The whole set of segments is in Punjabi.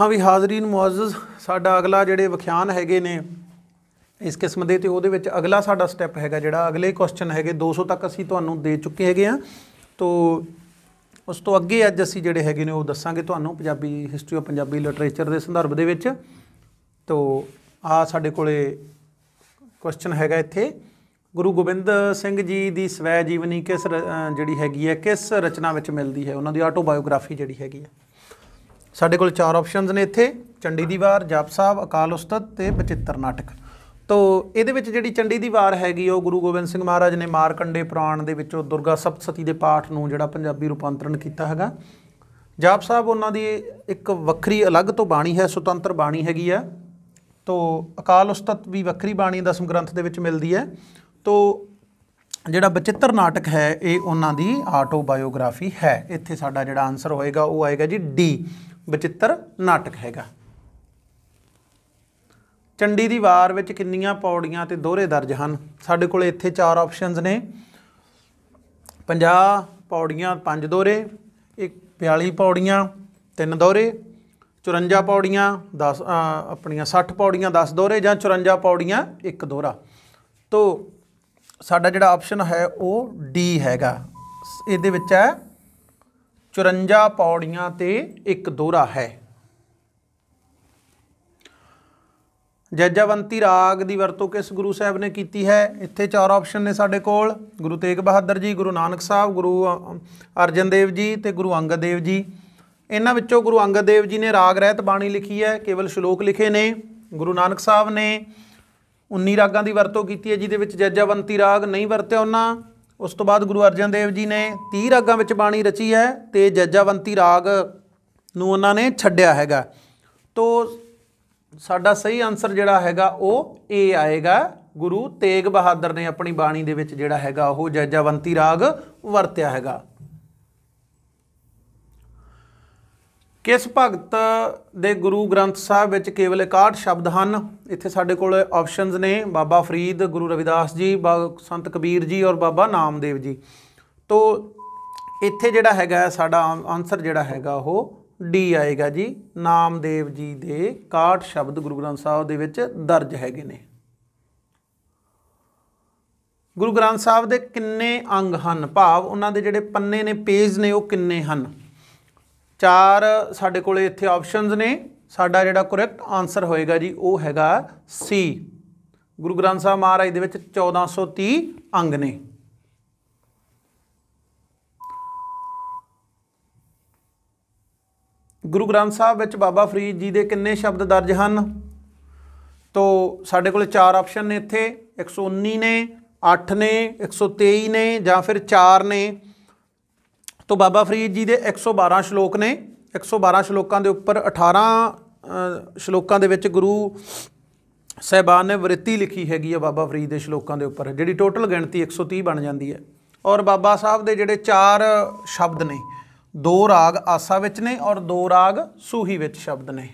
ਹਾਂ ਵੀ ਹਾਜ਼ਰੀਨ ਮੁਅੱਜ਼ਜ਼ ਸਾਡਾ ਅਗਲਾ ਜਿਹੜੇ ਵਿਖਿਆਨ ਹੈਗੇ ਨੇ ਇਸ ਕਿਸਮ ਦੇ ਤੇ ਉਹਦੇ ਵਿੱਚ ਅਗਲਾ ਸਾਡਾ ਸਟੈਪ ਹੈਗਾ ਜਿਹੜਾ ਅਗਲੇ ਕੁਐਸਚਨ ਹੈਗੇ 200 ਤੱਕ ਅਸੀਂ ਤੁਹਾਨੂੰ ਦੇ ਚੁੱਕੇ ਹੈਗੇ ਆ ਤੋ ਉਸ ਤੋਂ ਅੱਗੇ ਅੱਜ ਅਸੀਂ ਜਿਹੜੇ ਹੈਗੇ ਨੇ ਉਹ ਦੱਸਾਂਗੇ ਤੁਹਾਨੂੰ Punjabi history of Punjabi literature ਦੇ ਸੰਦਰਭ ਦੇ ਵਿੱਚ ਤੋ ਆ ਸਾਡੇ ਕੋਲੇ ਕੁਐਸਚਨ ਹੈਗਾ ਇੱਥੇ ਗੁਰੂ ਗੋਬਿੰਦ ਸਿੰਘ ਜੀ ਦੀ ਸਵੈ ਜੀਵਨੀ ਕਿਸ ਜਿਹੜੀ ਹੈਗੀ ਹੈ ਕਿਸ ਰਚਨਾ ਵਿੱਚ ਮਿਲਦੀ ਹੈ ਉਹਨਾਂ ਦੀ ਆਟੋਬਾਇਓਗ੍ਰਾਫੀ ਜਿਹੜੀ ਹੈਗੀ ਹੈ ਸਾਡੇ ਕੋਲ ਚਾਰ ਆਪਸ਼ਨਸ ਨੇ ਇੱਥੇ ਚੰਡੀ ਦੀ ਵਾਰ ਜਪ ਸਾਹਿਬ ਅਕਾਲ ਉਸਤਤ ਤੇ ਬਚਿੱਤਰ ਨਾਟਕ ਤੋ ਇਹਦੇ ਵਿੱਚ ਜਿਹੜੀ ਚੰਡੀ ਦੀ ਵਾਰ ਹੈਗੀ ਉਹ ਗੁਰੂ ਗੋਬਿੰਦ ਸਿੰਘ ਮਹਾਰਾਜ ਨੇ ਮਾਰਕੰਡੇ ਪੁਰਾਣ ਦੇ ਵਿੱਚੋਂ ਦੁਰਗਾ ਸਪਤਸਤੀ ਦੇ ਪਾਠ ਨੂੰ ਜਿਹੜਾ ਪੰਜਾਬੀ ਰੂਪਾਂਤਰਣ ਕੀਤਾ ਹੈਗਾ ਜਾਪ ਸਾਹਿਬ ਉਹਨਾਂ ਦੀ ਇੱਕ ਵੱਖਰੀ ਅਲੱਗ ਤੋਂ ਬਾਣੀ ਹੈ ਸੁਤੰਤਰ ਬਾਣੀ ਹੈਗੀ ਆ ਤੋ ਅਕਾਲ ਉਸਤਤ ਵੀ ਵੱਖਰੀ ਬਾਣੀ ਦਸਮ ਗ੍ਰੰਥ ਦੇ ਵਿੱਚ ਮਿਲਦੀ ਹੈ ਤੋ ਜਿਹੜਾ ਬਚਿੱਤਰ ਨਾਟਕ ਹੈ ਇਹ ਉਹਨਾਂ ਦੀ ਆਟੋਬਾਇਓਗ੍ਰਾਫੀ ਹੈ ਇੱਥੇ ਸਾਡਾ ਜਿਹੜਾ ਆਨਸਰ ਹੋਏਗਾ ਉਹ ਆਏਗਾ ਜੀ ਡੀ ਬਚਿੱਤਰ ਨਾਟਕ ਹੈਗਾ ਚੰਡੀ ਦੀ ਵਾਰ ਵਿੱਚ ਕਿੰਨੀਆਂ ਪੌੜੀਆਂ ਤੇ ਦੋਹਰੇ ਦਰਜ ਹਨ ਸਾਡੇ ਕੋਲ ਇੱਥੇ ਚਾਰ ਆਪਸ਼ਨਸ ਨੇ 50 ਪੌੜੀਆਂ 5 ਦੋਹਰੇ ਇੱਕ 42 ਪੌੜੀਆਂ 3 ਦੋਹਰੇ 54 ਪੌੜੀਆਂ 10 ਆਪਣੀਆਂ 60 ਪੌੜੀਆਂ 10 ਦੋਹਰੇ ਜਾਂ 54 ਪੌੜੀਆਂ ਇੱਕ ਦੋਹਰਾ ਤੋਂ ਸਾਡਾ ਜਿਹੜਾ ਆਪਸ਼ਨ ਹੈ ਉਹ ਡੀ ਹੈਗਾ ਇਹਦੇ ਵਿੱਚ ਹੈ 54 ਪੌੜੀਆਂ ਤੇ ਇੱਕ ਦੋਹਰਾ ਹੈ ਜੱਜਵੰਤੀ ਰਾਗ ਦੀ ਵਰਤੋਂ ਕਿਸ ਗੁਰੂ ਸਾਹਿਬ ਨੇ ਕੀਤੀ ਹੈ ਇੱਥੇ ਚਾਰ ਆਪਸ਼ਨ ਨੇ ਸਾਡੇ ਕੋਲ ਗੁਰੂ ਤੇਗ ਬਹਾਦਰ ਜੀ ਗੁਰੂ ਨਾਨਕ ਸਾਹਿਬ ਗੁਰੂ ਅਰਜਨ ਦੇਵ ਜੀ ਤੇ ਗੁਰੂ ਅੰਗਦ ਦੇਵ ਜੀ ਇਹਨਾਂ ਵਿੱਚੋਂ ਗੁਰੂ ਅੰਗਦ ਦੇਵ ਜੀ ਨੇ ਰਾਗ ਰਹਿਤ ਬਾਣੀ ਲਿਖੀ ਹੈ ਕੇਵਲ ਸ਼ਲੋਕ ਲਿਖੇ ਨੇ ਗੁਰੂ ਨਾਨਕ ਸਾਹਿਬ ਨੇ 19 ਰਾਗਾਂ ਦੀ ਵਰਤੋਂ ਕੀਤੀ ਹੈ ਜਿਹਦੇ ਵਿੱਚ ਜੱਜਵੰਤੀ ਰਾਗ ਨਹੀਂ ਵਰਤਿਆ ਉਹਨਾਂ ਉਸ ਤੋਂ ਬਾਅਦ ਗੁਰੂ ਅਰਜਨ ਦੇਵ ਜੀ ਨੇ 30 ਰਾਗਾਂ ਵਿੱਚ ਬਾਣੀ ਰਚੀ ਹੈ ਤੇ ਜੱਜਾਵੰਤੀ ਰਾਗ ਨੂੰ ਉਹਨਾਂ ਨੇ ਛੱਡਿਆ ਹੈਗਾ ਤੋਂ ਸਾਡਾ ਸਹੀ ਆਨਸਰ ਜਿਹੜਾ ਹੈਗਾ ਉਹ ਏ ਆਏਗਾ ਗੁਰੂ ਤੇਗ ਬਹਾਦਰ ਨੇ ਆਪਣੀ ਬਾਣੀ ਦੇ ਵਿੱਚ ਜਿਹੜਾ ਹੈਗਾ ਉਹ ਜੱਜਾਵੰਤੀ ਰਾਗ ਵਰਤਿਆ ਹੈਗਾ ਕਿਸ ਭਗਤ ਦੇ ਗੁਰੂ ਗ੍ਰੰਥ ਸਾਹਿਬ ਵਿੱਚ ਕੇਵਲ 61 ਸ਼ਬਦ ਹਨ ਇੱਥੇ ਸਾਡੇ ਕੋਲ ਆਪਸ਼ਨਸ ਨੇ ਬਾਬਾ ਫਰੀਦ ਗੁਰੂ ਰਵਿਦਾਸ ਜੀ ਸੰਤ ਕਬੀਰ ਜੀ ਔਰ ਬਾਬਾ ਨਾਮਦੇਵ ਜੀ ਤੋਂ ਇੱਥੇ ਜਿਹੜਾ ਹੈਗਾ ਸਾਡਾ ਆਨਸਰ ਜਿਹੜਾ ਹੈਗਾ ਉਹ ਡੀ ਆਏਗਾ ਜੀ ਨਾਮਦੇਵ ਜੀ ਦੇ 61 ਸ਼ਬਦ ਗੁਰੂ ਗ੍ਰੰਥ ਸਾਹਿਬ ਦੇ ਵਿੱਚ ਦਰਜ ਹੈਗੇ ਨੇ ਗੁਰੂ ਗ੍ਰੰਥ ਸਾਹਿਬ ਦੇ ਕਿੰਨੇ ਅੰਗ ਹਨ ਭਾਵ ਉਹਨਾਂ ਦੇ ਜਿਹੜੇ ਪੰਨੇ ਨੇ ਪੇਜ ਨੇ ਉਹ ਕਿੰਨੇ ਹਨ ਚਾਰ ਸਾਡੇ ਕੋਲੇ ਇੱਥੇ ਆਪਸ਼ਨਸ ਨੇ ਸਾਡਾ ਜਿਹੜਾ ਕਰੈਕਟ ਆਨਸਰ ਹੋਏਗਾ ਜੀ ਉਹ ਹੈਗਾ ਸੀ ਗੁਰੂ ਗ੍ਰੰਥ ਸਾਹਿਬ ਮਹਾਰਾਜ ਦੇ ਵਿੱਚ 1430 ਅੰਗ ਨੇ ਗੁਰੂ ਗ੍ਰੰਥ ਸਾਹਿਬ ਵਿੱਚ ਬਾਬਾ ਫਰੀਦ ਜੀ ਦੇ ਕਿੰਨੇ ਸ਼ਬਦ ਦਰਜ ਹਨ ਤੋਂ ਸਾਡੇ ਕੋਲ ਚਾਰ ਆਪਸ਼ਨ ਨੇ ਇੱਥੇ 119 ਨੇ 8 ਨੇ 123 ਨੇ ਜਾਂ ਫਿਰ 4 ਨੇ ਤੋਂ ਬਾਬਾ ਫਰੀਦ ਜੀ ਦੇ 112 ਸ਼ਲੋਕ ਨੇ 112 ਸ਼ਲੋਕਾਂ ਦੇ ਉੱਪਰ 18 ਸ਼ਲੋਕਾਂ ਦੇ ਵਿੱਚ ਗੁਰੂ ਸਹਿਬਾਨ ਨੇ ਵ੍ਰਿਤੀ ਲਿਖੀ ਹੈਗੀ ਆ ਬਾਬਾ ਫਰੀਦ ਦੇ ਸ਼ਲੋਕਾਂ ਦੇ ਉੱਪਰ ਜਿਹੜੀ ਟੋਟਲ ਗਿਣਤੀ 130 ਬਣ ਜਾਂਦੀ ਹੈ ਔਰ ਬਾਬਾ ਸਾਹਿਬ ਦੇ ਜਿਹੜੇ ਚਾਰ ਸ਼ਬਦ ਨੇ ਦੋ ਰਾਗ ਆਸਾ ਵਿੱਚ ਨੇ ਔਰ ਦੋ ਰਾਗ ਸੂਹੀ ਵਿੱਚ ਸ਼ਬਦ ਨੇ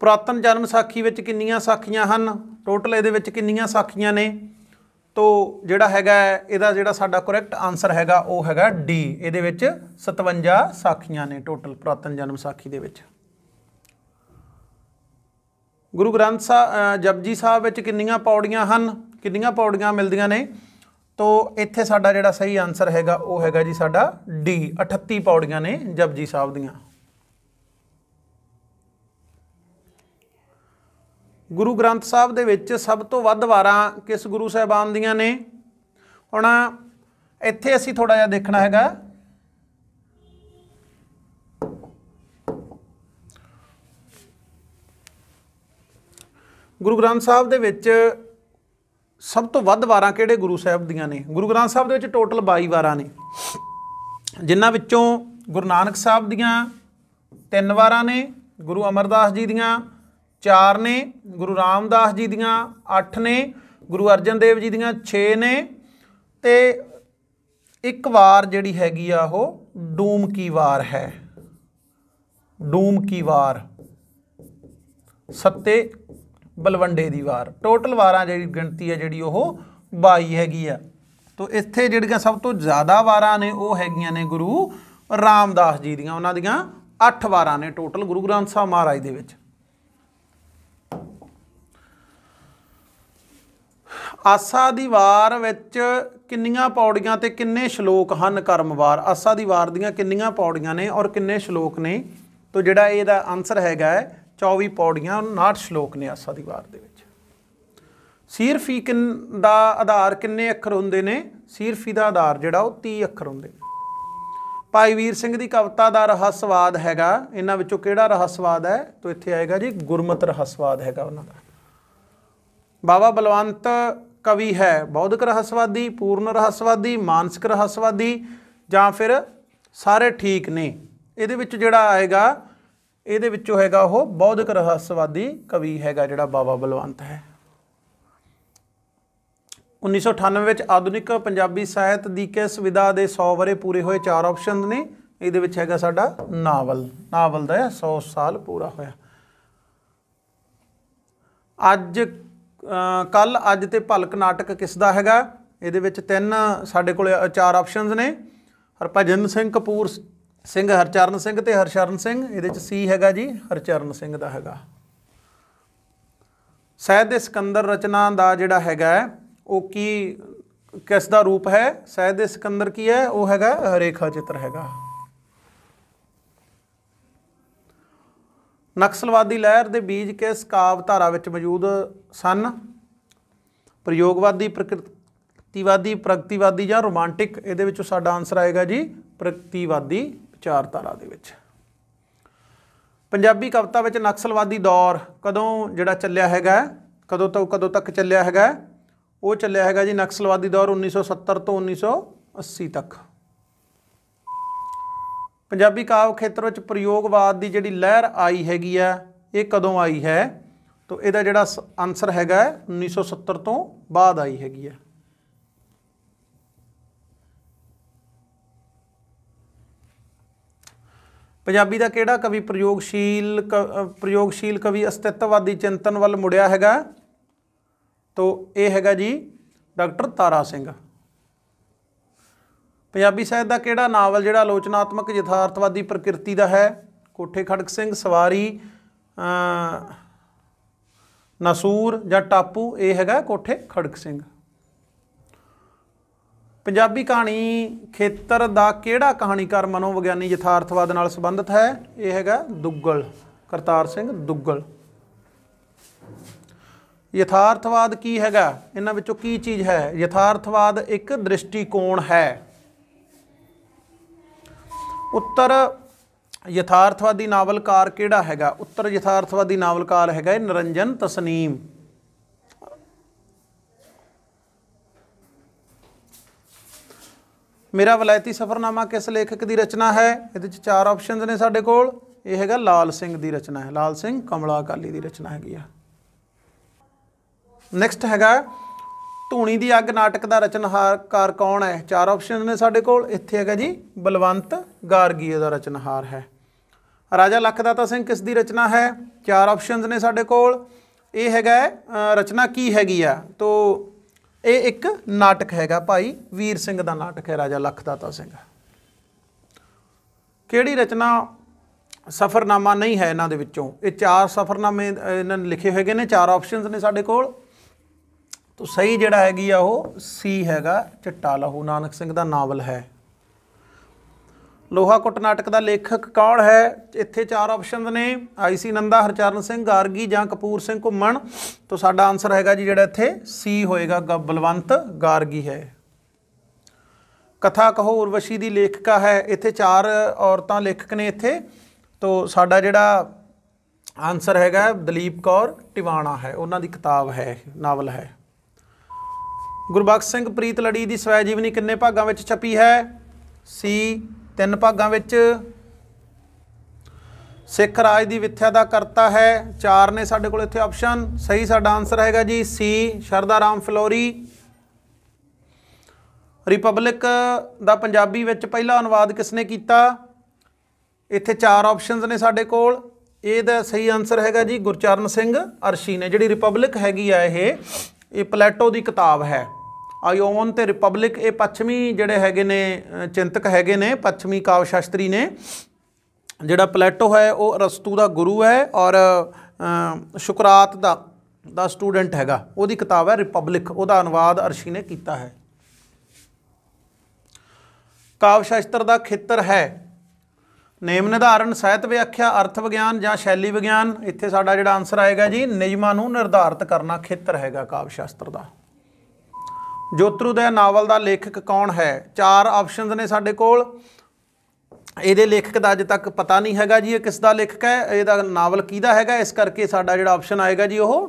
ਪ੍ਰਾਤਨ ਜਨਮ ਸਾਖੀ ਵਿੱਚ ਕਿੰਨੀਆਂ ਸਾਖੀਆਂ ਹਨ ਟੋਟਲ ਇਹਦੇ ਵਿੱਚ ਕਿੰਨੀਆਂ ਸਾਖੀਆਂ ਨੇ ਤੋ ਜਿਹੜਾ ਹੈਗਾ ਇਹਦਾ ਜਿਹੜਾ ਸਾਡਾ ਕਰੈਕਟ ਆਨਸਰ ਹੈਗਾ ਉਹ ਹੈਗਾ ਡੀ ਇਹਦੇ ਵਿੱਚ 57 ਸਾਖੀਆਂ ਨੇ ਟੋਟਲ ਪ੍ਰਾਤਨ ਜਨਮ ਸਾਖੀ ਦੇ ਵਿੱਚ ਗੁਰੂ ਗ੍ਰੰਥ ਸਾਹਿਬ ਜਪਜੀ ਸਾਹਿਬ ਵਿੱਚ ਕਿੰਨੀਆਂ ਪੌੜੀਆਂ ਹਨ ਕਿੰਨੀਆਂ ਪੌੜੀਆਂ ਮਿਲਦੀਆਂ ਨੇ ਤੋ ਇੱਥੇ ਸਾਡਾ ਜਿਹੜਾ ਸਹੀ ਆਨਸਰ ਹੈਗਾ ਉਹ ਹੈਗਾ ਜੀ ਸਾਡਾ ਡੀ 38 ਪੌੜੀਆਂ ਨੇ ਜਪਜੀ ਸਾਹਿਬ ਦੀਆਂ ਗੁਰੂ ਗ੍ਰੰਥ ਸਾਹਿਬ ਦੇ ਵਿੱਚ ਸਭ ਤੋਂ ਵੱਧ ਵਾਰਾਂ ਕਿਸ ਗੁਰੂ ਸਾਹਿਬਾਨ ਦੀਆਂ ਨੇ ਹੁਣ ਇੱਥੇ ਅਸੀਂ ਥੋੜਾ ਜਿਹਾ ਦੇਖਣਾ ਹੈਗਾ ਗੁਰੂ ਗ੍ਰੰਥ ਸਾਹਿਬ ਦੇ ਵਿੱਚ ਸਭ ਤੋਂ ਵੱਧ ਵਾਰਾਂ ਕਿਹੜੇ ਗੁਰੂ ਸਾਹਿਬ ਦੀਆਂ ਨੇ ਗੁਰੂ ਗ੍ਰੰਥ ਸਾਹਿਬ ਦੇ ਵਿੱਚ ਟੋਟਲ 22 ਵਾਰਾਂ ਨੇ ਜਿਨ੍ਹਾਂ ਵਿੱਚੋਂ ਗੁਰੂ ਨਾਨਕ ਸਾਹਿਬ ਦੀਆਂ ਤਿੰਨ ਵਾਰਾਂ ਨੇ ਗੁਰੂ ਅਮਰਦਾਸ ਜੀ ਦੀਆਂ ਚਾਰ ਨੇ ਗੁਰੂ ਰਾਮਦਾਸ ਜੀ ਦੀਆਂ 8 ਨੇ ਗੁਰੂ ਅਰਜਨ ਦੇਵ ਜੀ ਦੀਆਂ 6 ਨੇ ਤੇ ਇੱਕ ਵਾਰ ਜਿਹੜੀ ਹੈਗੀ ਆ ਉਹ ਡੂਮ ਕੀ ਵਾਰ ਹੈ ਡੂਮ ਕੀ ਵਾਰ ਸੱਤੇ ਬਲਵੰਡੇ ਦੀ ਵਾਰ ਟੋਟਲ ਵਾਰਾਂ ਜਿਹੜੀ ਗਿਣਤੀ ਹੈ ਜਿਹੜੀ ਉਹ 22 ਹੈਗੀ ਆ ਤੋਂ ਇੱਥੇ ਜਿਹੜੀਆਂ ਸਭ ਤੋਂ ਜ਼ਿਆਦਾ ਵਾਰਾਂ ਨੇ ਉਹ ਹੈਗੀਆਂ ਨੇ ਗੁਰੂ ਰਾਮਦਾਸ ਜੀ ਦੀਆਂ ਉਹਨਾਂ ਦੀਆਂ 8 ਵਾਰਾਂ ਨੇ ਟੋਟਲ ਗੁਰੂ ਗ੍ਰੰਥ ਸਾਹਿਬ ਮਹਾਰਾਜ ਦੇ ਵਿੱਚ ਆਸਾ ਦੀ ਵਾਰ ਵਿੱਚ ਕਿੰਨੀਆਂ ਪੌੜੀਆਂ ਤੇ ਕਿੰਨੇ ਸ਼ਲੋਕ ਹਨ ਕਰਮਵਾਰ ਆਸਾ ਦੀ ਵਾਰ ਦੀਆਂ ਕਿੰਨੀਆਂ ਪੌੜੀਆਂ ਨੇ ਔਰ ਕਿੰਨੇ ਸ਼ਲੋਕ ਨੇ ਤੋ ਜਿਹੜਾ ਇਹਦਾ ਆਨਸਰ ਹੈਗਾ 24 ਪੌੜੀਆਂ 59 ਸ਼ਲੋਕ ਨੇ ਆਸਾ ਦੀ ਵਾਰ ਦੇ ਵਿੱਚ ਸੀਰਫੀ ਕਿੰਨ ਦਾ ਆਧਾਰ ਕਿੰਨੇ ਅੱਖਰ ਹੁੰਦੇ ਨੇ ਸੀਰਫੀ ਦਾ ਆਧਾਰ ਜਿਹੜਾ ਉਹ 30 ਅੱਖਰ ਹੁੰਦੇ ਨੇ ਭਾਈ ਵੀਰ ਸਿੰਘ ਦੀ ਕਵਿਤਾ ਦਾ ਰਹੱਸਵਾਦ ਹੈਗਾ ਇਹਨਾਂ ਵਿੱਚੋਂ ਕਿਹੜਾ ਰਹੱਸਵਾਦ ਹੈ ਤੋ ਇੱਥੇ ਆਏਗਾ ਜੀ ਗੁਰਮਤ ਰਹੱਸਵਾਦ ਹੈਗਾ ਉਹਨਾਂ ਦਾ ਬਾਬਾ ਬਲਵੰਤ ਕਵੀ ਹੈ ਬੌਧਿਕ ਰਹੱਸਵਾਦੀ ਪੂਰਨ ਰਹੱਸਵਾਦੀ ਮਾਨਸਿਕ ਰਹੱਸਵਾਦੀ ਜਾਂ ਫਿਰ ਸਾਰੇ ਠੀਕ ਨੇ ਇਹਦੇ ਵਿੱਚ ਜਿਹੜਾ ਆਏਗਾ ਇਹਦੇ ਵਿੱਚੋਂ ਹੈਗਾ ਉਹ ਬੌਧਿਕ ਰਹੱਸਵਾਦੀ ਕਵੀ ਹੈਗਾ ਜਿਹੜਾ ਬਾਬਾ ਬਲਵੰਤ ਹੈ 1998 ਵਿੱਚ ਆਧੁਨਿਕ ਪੰਜਾਬੀ ਸਾਹਿਤ ਦੀ ਕਿਸ ਵਿਦਾ ਦੇ 100 ਵਰੇ ਪੂਰੇ ਹੋਏ ਚਾਰ ਆਪਸ਼ਨ ਨੇ ਇਹਦੇ ਵਿੱਚ ਹੈਗਾ ਸਾਡਾ ਨਾਵਲ ਨਾਵਲ ਦਾ 100 ਸਾਲ ਪੂਰਾ ਹੋਇਆ ਅੱਜ ਕੱਲ ਅੱਜ ਤੇ ਭਲਕ ਨਾਟਕ ਕਿਸ ਦਾ ਹੈਗਾ ਇਹਦੇ ਵਿੱਚ ਤਿੰਨ ਸਾਡੇ ਕੋਲ ਚਾਰ ਆਪਸ਼ਨਸ ਨੇ ਹਰਭਜਨ ਸਿੰਘ ਕਪੂਰ ਸਿੰਘ ਹਰਚਰਨ ਸਿੰਘ ਤੇ ਹਰਸ਼ਰਨ ਸਿੰਘ ਇਹਦੇ ਚ ਸੀ ਹੈਗਾ ਜੀ ਹਰਚਰਨ ਸਿੰਘ ਦਾ ਹੈਗਾ ਸਹਿਦ ਦੇ ਸਿਕੰਦਰ ਰਚਨਾ ਦਾ ਜਿਹੜਾ ਹੈਗਾ ਉਹ ਕੀ ਕਿਸ ਦਾ ਰੂਪ ਹੈ ਸਹਿਦ ਦੇ ਸਿਕੰਦਰ ਕੀ ਹੈ ਉਹ ਹੈਗਾ ਰੇਖਾ ਚਿੱਤਰ ਹੈਗਾ ਨਕਸਲਵਾਦੀ ਲਹਿਰ ਦੇ ਬੀਜ ਕਿਸ ਕਾਵ ਧਾਰਾ ਵਿੱਚ ਮੌਜੂਦ ਸਨ ਪ੍ਰਯੋਗਵਾਦੀ ਪ੍ਰਕਿਰਤੀਵਾਦੀ ਪ੍ਰਗਤੀਵਾਦੀ ਜਾਂ ਰੋਮਾਂਟਿਕ ਇਹਦੇ ਵਿੱਚੋਂ ਸਾਡਾ ਆਨਸਰ ਆਏਗਾ ਜੀ ਪ੍ਰਗਤੀਵਾਦੀ ਵਿਚਾਰਧਾਰਾ ਦੇ ਵਿੱਚ ਪੰਜਾਬੀ ਕਵਿਤਾ ਵਿੱਚ ਨਕਸਲਵਾਦੀ ਦੌਰ ਕਦੋਂ ਜਿਹੜਾ ਚੱਲਿਆ ਹੈਗਾ ਕਦੋਂ ਤੋਂ ਕਦੋਂ ਤੱਕ ਚੱਲਿਆ ਹੈਗਾ ਉਹ ਚੱਲਿਆ ਹੈਗਾ ਜੀ ਨਕਸਲਵਾਦੀ ਦੌਰ 1970 ਤੋਂ 1980 ਤੱਕ ਪੰਜਾਬੀ ਕਾਵ ਖੇਤਰ ਵਿੱਚ ਪ੍ਰਯੋਗਵਾਦ ਦੀ ਜਿਹੜੀ ਲਹਿਰ ਆਈ ਹੈਗੀ ਆ ਇਹ ਕਦੋਂ ਆਈ ਹੈ ਤਾਂ ਇਹਦਾ ਜਿਹੜਾ ਆਨਸਰ ਹੈਗਾ 1970 ਤੋਂ ਬਾਅਦ ਆਈ ਹੈਗੀ ਆ ਪੰਜਾਬੀ ਦਾ ਕਿਹੜਾ ਕਵੀ ਪ੍ਰਯੋਗਸ਼ੀਲ ਪ੍ਰਯੋਗਸ਼ੀਲ ਕਵੀ ਅਸਤਿਤਵਵਾਦੀ ਚਿੰਤਨ ਵੱਲ ਮੁੜਿਆ ਹੈਗਾ ਤੋਂ ਇਹ ਹੈਗਾ ਜੀ ਡਾਕਟਰ ਤਾਰਾ ਸਿੰਘ ਪੰਜਾਬੀ ਸਾਹਿਤ ਦਾ ਕਿਹੜਾ ਨਾਵਲ ਜਿਹੜਾ ਆਲੋਚਨਾਤਮਕ ਯਥਾਰਥਵਾਦੀ ਪ੍ਰਕਿਰਤੀ ਦਾ ਹੈ ਕੋਠੇ ਖੜਕ ਸਿੰਘ ਸਵਾਰੀ ਨਸੂਰ ਜਾਂ ਟਾਪੂ ਇਹ ਹੈਗਾ ਕੋਠੇ ਖੜਕ ਸਿੰਘ ਪੰਜਾਬੀ ਕਹਾਣੀ ਖੇਤਰ ਦਾ ਕਿਹੜਾ ਕਹਾਣੀਕਾਰ ਮਨੋਵਿਗਿਆਨੀ ਯਥਾਰਥਵਾਦ ਨਾਲ ਸੰਬੰਧਿਤ ਹੈ ਇਹ ਹੈਗਾ ਦੁੱਗਲ ਕਰਤਾਰ ਸਿੰਘ ਦੁੱਗਲ ਯਥਾਰਥਵਾਦ ਕੀ ਹੈਗਾ ਇਹਨਾਂ ਵਿੱਚੋਂ ਕੀ ਚੀਜ਼ ਹੈ ਯਥਾਰਥਵਾਦ ਇੱਕ ਦ੍ਰਿਸ਼ਟੀਕੋਣ ਹੈ ਉੱਤਰ ਯਥਾਰਥਵਾਦੀ ਨਾਵਲਕਾਰ ਕਿਹੜਾ ਹੈਗਾ ਉੱਤਰ ਯਥਾਰਥਵਾਦੀ ਨਾਵਲਕਾਰ ਹੈਗਾ ਇਹ ਨਰੰਜਨ ਤਸਨੀਮ ਮੇਰਾ ਵਲਾਇਤੀ ਸਫਰਨਾਮਾ ਕਿਸ ਲੇਖਕ ਦੀ ਰਚਨਾ ਹੈ ਇਹਦੇ ਚ ਚਾਰ ਆਪਸ਼ਨਸ ਨੇ ਸਾਡੇ ਕੋਲ ਇਹ ਹੈਗਾ ਲਾਲ ਸਿੰਘ ਦੀ ਰਚਨਾ ਹੈ ਲਾਲ ਸਿੰਘ ਕਮਲਾ ਅਕਾਲੀ ਦੀ ਰਚਨਾ ਹੈਗੀ ਆ ਨੈਕਸਟ ਹੈਗਾ ਧੂਣੀ ਦੀ ਅੱਗ ਨਾਟਕ ਦਾ ਰਚਨਹਾਰ ਕੌਣ ਹੈ ਚਾਰ ਆਪਸ਼ਨ ਨੇ ਸਾਡੇ ਕੋਲ ਇੱਥੇ ਹੈਗਾ ਜੀ ਬਲਵੰਤ ਗਾਰਗੀ ਦਾ ਰਚਨਹਾਰ ਹੈ ਰਾਜਾ ਲਖਦਾਤਾ ਸਿੰਘ ਕਿਸ ਦੀ ਰਚਨਾ ਹੈ ਚਾਰ ਆਪਸ਼ਨਸ ਨੇ ਸਾਡੇ ਕੋਲ ਇਹ ਹੈਗਾ ਰਚਨਾ ਕੀ ਹੈਗੀ ਆ ਤੋ ਇਹ ਇੱਕ ਨਾਟਕ ਹੈਗਾ ਭਾਈ ਵੀਰ ਸਿੰਘ ਦਾ ਨਾਟਕ ਹੈ ਰਾਜਾ ਲਖਦਾਤਾ ਸਿੰਘ ਕਿਹੜੀ ਰਚਨਾ ਸਫਰਨਾਮਾ ਨਹੀਂ ਹੈ ਇਹਨਾਂ ਦੇ ਵਿੱਚੋਂ ਇਹ ਚਾਰ ਸਫਰਨਾਮੇ ਇਹਨਾਂ ਨੇ ਲਿਖੇ ਹੋਏਗੇ ਨੇ ਚਾਰ ਆਪਸ਼ਨਸ ਨੇ ਸਾਡੇ ਕੋਲ ਤੋ ਸਹੀ ਜਿਹੜਾ ਹੈਗੀ ਆ ਉਹ ਸੀ ਹੈਗਾ ਚਟਾ ਲਹੂ ਨਾਨਕ ਸਿੰਘ ਦਾ ਨਾਵਲ ਹੈ ਲੋਹਾ ਕੁੱਟ ਨਾਟਕ ਦਾ ਲੇਖਕ ਕੌਣ ਹੈ ਇੱਥੇ ਚਾਰ ਆਪਸ਼ਨਸ ਨੇ ਆਈਸੀ ਨੰਦਾ ਹਰਚਰਨ ਸਿੰਘ ਗਾਰਗੀ ਜਾਂ ਕਪੂਰ ਸਿੰਘ ਘੁੰਮਣ ਤੋ ਸਾਡਾ ਆਨਸਰ ਹੈਗਾ ਜੀ ਜਿਹੜਾ ਇੱਥੇ ਸੀ ਹੋਏਗਾ ਬਲਵੰਤ ਗਾਰਗੀ ਹੈ ਕਥਾ ਕਹੋ ਉਰਵਸ਼ੀ ਦੀ ਲੇਖਕਾ ਹੈ ਇੱਥੇ ਚਾਰ ਔਰਤਾਂ ਲੇਖਕ ਨੇ ਇੱਥੇ ਤੋਂ ਸਾਡਾ ਜਿਹੜਾ ਆਨਸਰ ਹੈਗਾ ਦਲੀਪ ਕੌਰ ਟਿਵਾਣਾ ਹੈ ਉਹਨਾਂ ਦੀ ਕਿਤਾਬ ਹੈ ਨਾਵਲ ਹੈ ਗੁਰਬਖਸ਼ ਸਿੰਘ ਪ੍ਰੀਤ ਲੜੀ ਦੀ ਸਵੈ ਜੀਵਨੀ ਕਿੰਨੇ ਭਾਗਾਂ ਵਿੱਚ ਛਪੀ ਹੈ ਸੀ ਤਿੰਨ ਭਾਗਾਂ ਵਿੱਚ ਸਿੱਖ ਰਾਜ ਦੀ ਵਿਥਿਆ ਦਾ ਕਰਤਾ ਹੈ ਚਾਰ ਨੇ ਸਾਡੇ ਕੋਲ ਇੱਥੇ ਆਪਸ਼ਨ ਸਹੀ ਸਾਡਾ ਆਨਸਰ ਹੈਗਾ ਜੀ ਸੀ ਸ਼ਰਦਾ ਰਾਮ ਫਲੋਰੀ ਰਿਪਬਲਿਕ ਦਾ ਪੰਜਾਬੀ ਵਿੱਚ ਪਹਿਲਾ ਅਨੁਵਾਦ ਕਿਸਨੇ ਕੀਤਾ ਇੱਥੇ ਚਾਰ ਆਪਸ਼ਨਸ ਨੇ ਸਾਡੇ ਕੋਲ ਇਹਦਾ ਸਹੀ ਆਨਸਰ ਹੈਗਾ ਜੀ ਗੁਰਚਰਨ ਸਿੰਘ ਅਰਸ਼ੀ ਨੇ ਜਿਹੜੀ ਰਿਪਬਲਿਕ ਹੈਗੀ ਆ ਇਹ ਇਹ ਪਲੇਟੋ ਦੀ ਕਿਤਾਬ ਹੈ ਆਯੋਨ ਤੇ ਰਿਪਬਲਿਕ ਇਹ ਪੱਛਮੀ ਜਿਹੜੇ ਹੈਗੇ ਨੇ ਚਿੰਤਕ ਹੈਗੇ ਨੇ ਪੱਛਮੀ ਕਾਵ ਸ਼ਾਸਤਰੀ ਨੇ ਜਿਹੜਾ ਪਲੇਟੋ ਹੈ ਉਹ ਅਰਸਤੂ ਦਾ ਗੁਰੂ ਹੈ ਔਰ ਸ਼ੁਕਰਾਤ ਦਾ ਦਾ ਸਟੂਡੈਂਟ ਹੈਗਾ ਉਹਦੀ ਕਿਤਾਬ ਹੈ ਰਿਪਬਲਿਕ ਉਹਦਾ ਅਨੁਵਾਦ ਅਰਸ਼ੀ ਨੇ ਕੀਤਾ ਹੈ ਕਾਵ ਸ਼ਾਸਤਰ ਦਾ ਖੇਤਰ ਹੈ ਨੇਮ ਨਿਰਧਾਰਨ ਸਾਹਿਤ ਵਿਆਖਿਆ ਅਰਥ ਵਿਗਿਆਨ ਜਾਂ ਸ਼ੈਲੀ ਵਿਗਿਆਨ ਇੱਥੇ ਸਾਡਾ ਜਿਹੜਾ ਆਨਸਰ ਆਏਗਾ ਜੀ ਨਿਯਮਾਂ ਨੂੰ ਨਿਰਧਾਰਤ ਕਰਨਾ ਖੇਤਰ ਹੈਗਾ ਕਾਵ ਸ਼ਾਸਤਰ ਦਾ ਜੋਤਰੂਦੈ ਨਾਵਲ ਦਾ ਲੇਖਕ ਕੌਣ ਹੈ ਚਾਰ ਆਪਸ਼ਨਸ ਨੇ ਸਾਡੇ ਕੋਲ ਇਹਦੇ ਲੇਖਕ ਦਾ ਅਜੇ ਤੱਕ ਪਤਾ ਨਹੀਂ ਹੈਗਾ ਜੀ ਇਹ ਕਿਸ ਦਾ ਲੇਖਕ ਹੈ ਇਹਦਾ ਨਾਵਲ ਕਿਹਦਾ ਹੈਗਾ ਇਸ ਕਰਕੇ ਸਾਡਾ ਜਿਹੜਾ ਆਪਸ਼ਨ ਆਏਗਾ ਜੀ ਉਹ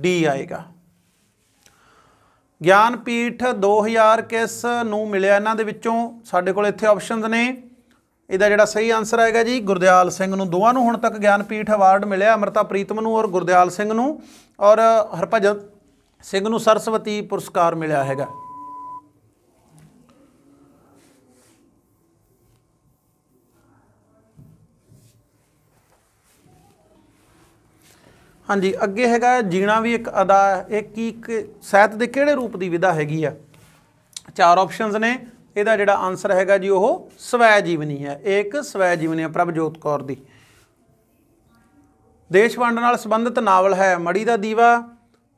ਡੀ ਆਏਗਾ ਗਿਆਨਪੀਠ 2000 ਕਿਸ ਨੂੰ ਮਿਲਿਆ ਇਹਨਾਂ ਦੇ ਵਿੱਚੋਂ ਸਾਡੇ ਕੋਲ ਇੱਥੇ ਆਪਸ਼ਨਸ ਨੇ ਇਹਦਾ ਜਿਹੜਾ ਸਹੀ ਆਨਸਰ ਆਏਗਾ ਜੀ ਗੁਰਦਿਆਲ ਸਿੰਘ ਨੂੰ ਦੋਵਾਂ ਨੂੰ ਹੁਣ ਤੱਕ ਗਿਆਨਪੀਠ ਅਵਾਰਡ ਮਿਲਿਆ ਅਮਰਤਾ ਪ੍ਰੀਤਮ ਨੂੰ ਔਰ ਗੁਰਦਿਆਲ ਸਿੰਘ ਨੂੰ ਔਰ ਹਰਪਜਨ ਸਿੰਘ ਨੂੰ ਸਰਸਵਤੀ ਪੁਰਸਕਾਰ ਮਿਲਿਆ ਹੈਗਾ ਹਾਂਜੀ ਅੱਗੇ ਹੈਗਾ ਜੀਣਾ ਵੀ ਇੱਕ ਅਦਾ ਇਹ ਕੀ ਸਹਿਤ ਦੇ ਕਿਹੜੇ ਰੂਪ ਦੀ ਵਿਧਾ ਹੈਗੀ ਆ ਚਾਰ ਆਪਸ਼ਨਸ ਨੇ ਇਹਦਾ ਜਿਹੜਾ ਆਨਸਰ ਹੈਗਾ ਜੀ ਉਹ ਸਵੈ ਜੀਵਨੀ ਹੈ ਇੱਕ ਸਵੈ ਜੀਵਨੀ ਹੈ ਪ੍ਰਭਜੋਤ ਕੌਰ ਦੀ ਦੇਸ਼ ਵੰਡ ਨਾਲ ਸੰਬੰਧਿਤ ਨਾਵਲ ਹੈ ਮੜੀ ਦਾ ਦੀਵਾ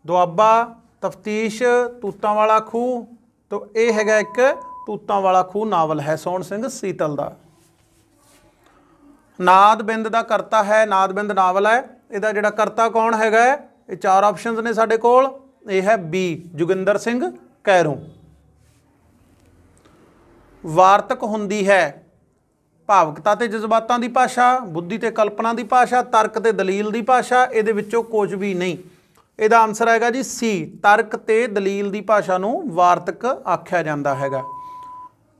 ਦੁਆਬਾ ਤਫਤੀਸ਼ ਤੂਤਾਂ ਵਾਲਾ ਖੂ ਤੋਂ ਇਹ ਹੈਗਾ ਇੱਕ ਤੂਤਾਂ ਵਾਲਾ ਖੂ ਨਾਵਲ ਹੈ ਸੋਹਣ ਸਿੰਘ ਸੀਤਲ ਦਾ ਨਾਦ ਬਿੰਦ ਦਾ ਕਰਤਾ ਹੈ ਨਾਦ ਬਿੰਦ ਨਾਵਲ ਹੈ ਇਹਦਾ ਜਿਹੜਾ ਕਰਤਾ ਕੌਣ ਹੈਗਾ ਇਹ ਚਾਰ ਆਪਸ਼ਨਸ ਨੇ ਸਾਡੇ ਕੋਲ ਇਹ ਹੈ ਬੀ ਜੁਗਿੰਦਰ ਸਿੰਘ ਕੈਰੋਂ ਵਾਰਤਕ ਹੁੰਦੀ ਹੈ ਭਾਵਕਤਾ ਤੇ ਜਜ਼ਬਾਤਾਂ ਦੀ ਭਾਸ਼ਾ ਬੁੱਧੀ ਤੇ ਕਲਪਨਾ ਦੀ ਭਾਸ਼ਾ ਤਰਕ ਤੇ ਦਲੀਲ ਦੀ ਭਾਸ਼ਾ ਇਹਦੇ ਵਿੱਚੋਂ ਕੁਝ ਵੀ ਨਹੀਂ ਇਹਦਾ ਆਨਸਰ ਆਏਗਾ ਜੀ ਸੀ ਤਰਕ ਤੇ ਦਲੀਲ ਦੀ ਭਾਸ਼ਾ ਨੂੰ ਵਾਰਤਕ ਆਖਿਆ ਜਾਂਦਾ ਹੈਗਾ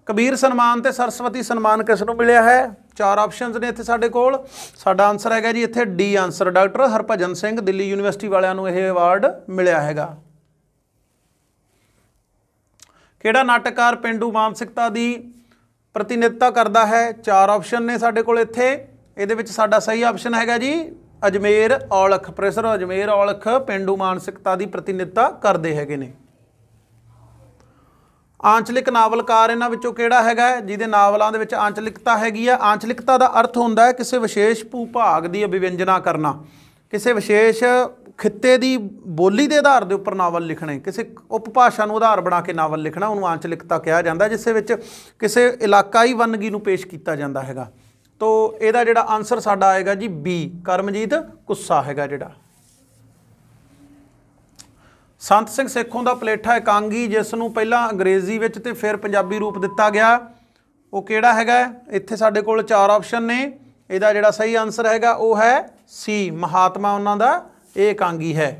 ਕਬੀਰ ਸਨਮਾਨ ਤੇ ਸਰਸਵਤੀ ਸਨਮਾਨ ਕਿਸ ਨੂੰ ਮਿਲਿਆ ਹੈ ਚਾਰ ਆਪਸ਼ਨਸ ਨੇ ਇੱਥੇ ਸਾਡੇ ਕੋਲ ਸਾਡਾ ਆਨਸਰ ਹੈਗਾ ਜੀ ਇੱਥੇ D answer doctor Harbhajan Singh Delhi university ਵਾਲਿਆਂ ਨੂੰ ਇਹ ਅਵਾਰਡ ਮਿਲਿਆ ਹੈਗਾ ਕਿਹੜਾ ਨਾਟਕਕਾਰ ਪਿੰਡੂ ਮਾਨਸਿਕਤਾ ਦੀ ਪ੍ਰਤੀਨਿਧਤਾ ਕਰਦਾ ਹੈ ਚਾਰ ਆਪਸ਼ਨ ਨੇ ਸਾਡੇ ਕੋਲ ਇੱਥੇ ਇਹਦੇ ਵਿੱਚ ਸਾਡਾ ਸਹੀ ਆਪਸ਼ਨ ਹੈਗਾ ਜੀ ਅਜਮੇਰ ਔਲਖ ਪ੍ਰੋਫੈਸਰ ਅਜਮੇਰ ਔਲਖ ਪਿੰਡੂ ਮਾਨਸਿਕਤਾ ਦੀ ਪ੍ਰਤੀਨਿਧਤਾ ਕਰਦੇ ਹੈਗੇ ਨੇ ਆਂਚਲਿਕ ਨਾਵਲਕਾਰ ਇਹਨਾਂ ਵਿੱਚੋਂ ਕਿਹੜਾ ਹੈਗਾ ਜਿਹਦੇ ਨਾਵਲਾਂ ਦੇ ਵਿੱਚ ਆਂਚਲਿਕਤਾ ਹੈਗੀ ਆ ਆਂਚਲਿਕਤਾ ਦਾ ਅਰਥ ਹੁੰਦਾ ਹੈ ਕਿਸੇ ਵਿਸ਼ੇਸ਼ ਭੂਭਾਗ ਦੀ ਅਭਿਵਿੰਜਨਾ ਕਰਨਾ ਕਿਸੇ ਵਿਸ਼ੇਸ਼ ਖਿੱਤੇ ਦੀ ਬੋਲੀ ਦੇ ਆਧਾਰ ਦੇ ਉੱਪਰ ਨਾਵਲ ਲਿਖਣੇ ਕਿਸੇ ਉਪਭਾਸ਼ਾ ਨੂੰ ਆਧਾਰ ਬਣਾ ਕੇ ਨਾਵਲ ਲਿਖਣਾ ਉਹਨੂੰ ਆਂਚਲਿਕਤਾ ਕਿਹਾ ਜਾਂਦਾ ਜਿਸ ਵਿੱਚ ਕਿਸੇ ਇਲਾਕਾਈ ਵੰਨਗੀ ਨੂੰ ਪੇਸ਼ ਕੀਤਾ ਜਾਂਦਾ ਹੈਗਾ ਤੋ ਇਹਦਾ ਜਿਹੜਾ ਆਨਸਰ ਸਾਡਾ ਆਏਗਾ ਜੀ ਬੀ ਕਰਮਜੀਤ ਕੁੱਸਾ ਹੈਗਾ ਜਿਹੜਾ ਸੰਤ ਸਿੰਘ ਸੇਖੋਂ ਦਾ ਪਲੇਠਾ ਇਕਾਂਗੀ ਜਿਸ ਨੂੰ ਪਹਿਲਾਂ ਅੰਗਰੇਜ਼ੀ ਵਿੱਚ ਤੇ ਫਿਰ ਪੰਜਾਬੀ ਰੂਪ ਦਿੱਤਾ ਗਿਆ ਉਹ ਕਿਹੜਾ ਹੈਗਾ ਇੱਥੇ ਸਾਡੇ ਕੋਲ ਚਾਰ ਆਪਸ਼ਨ ਨੇ ਇਹਦਾ ਜਿਹੜਾ ਸਹੀ ਆਨਸਰ ਹੈਗਾ ਉਹ ਹੈ ਸੀ ਮਹਾਤਮਾ ਉਹਨਾਂ ਦਾ ਇਹ ਇਕਾਂਗੀ ਹੈ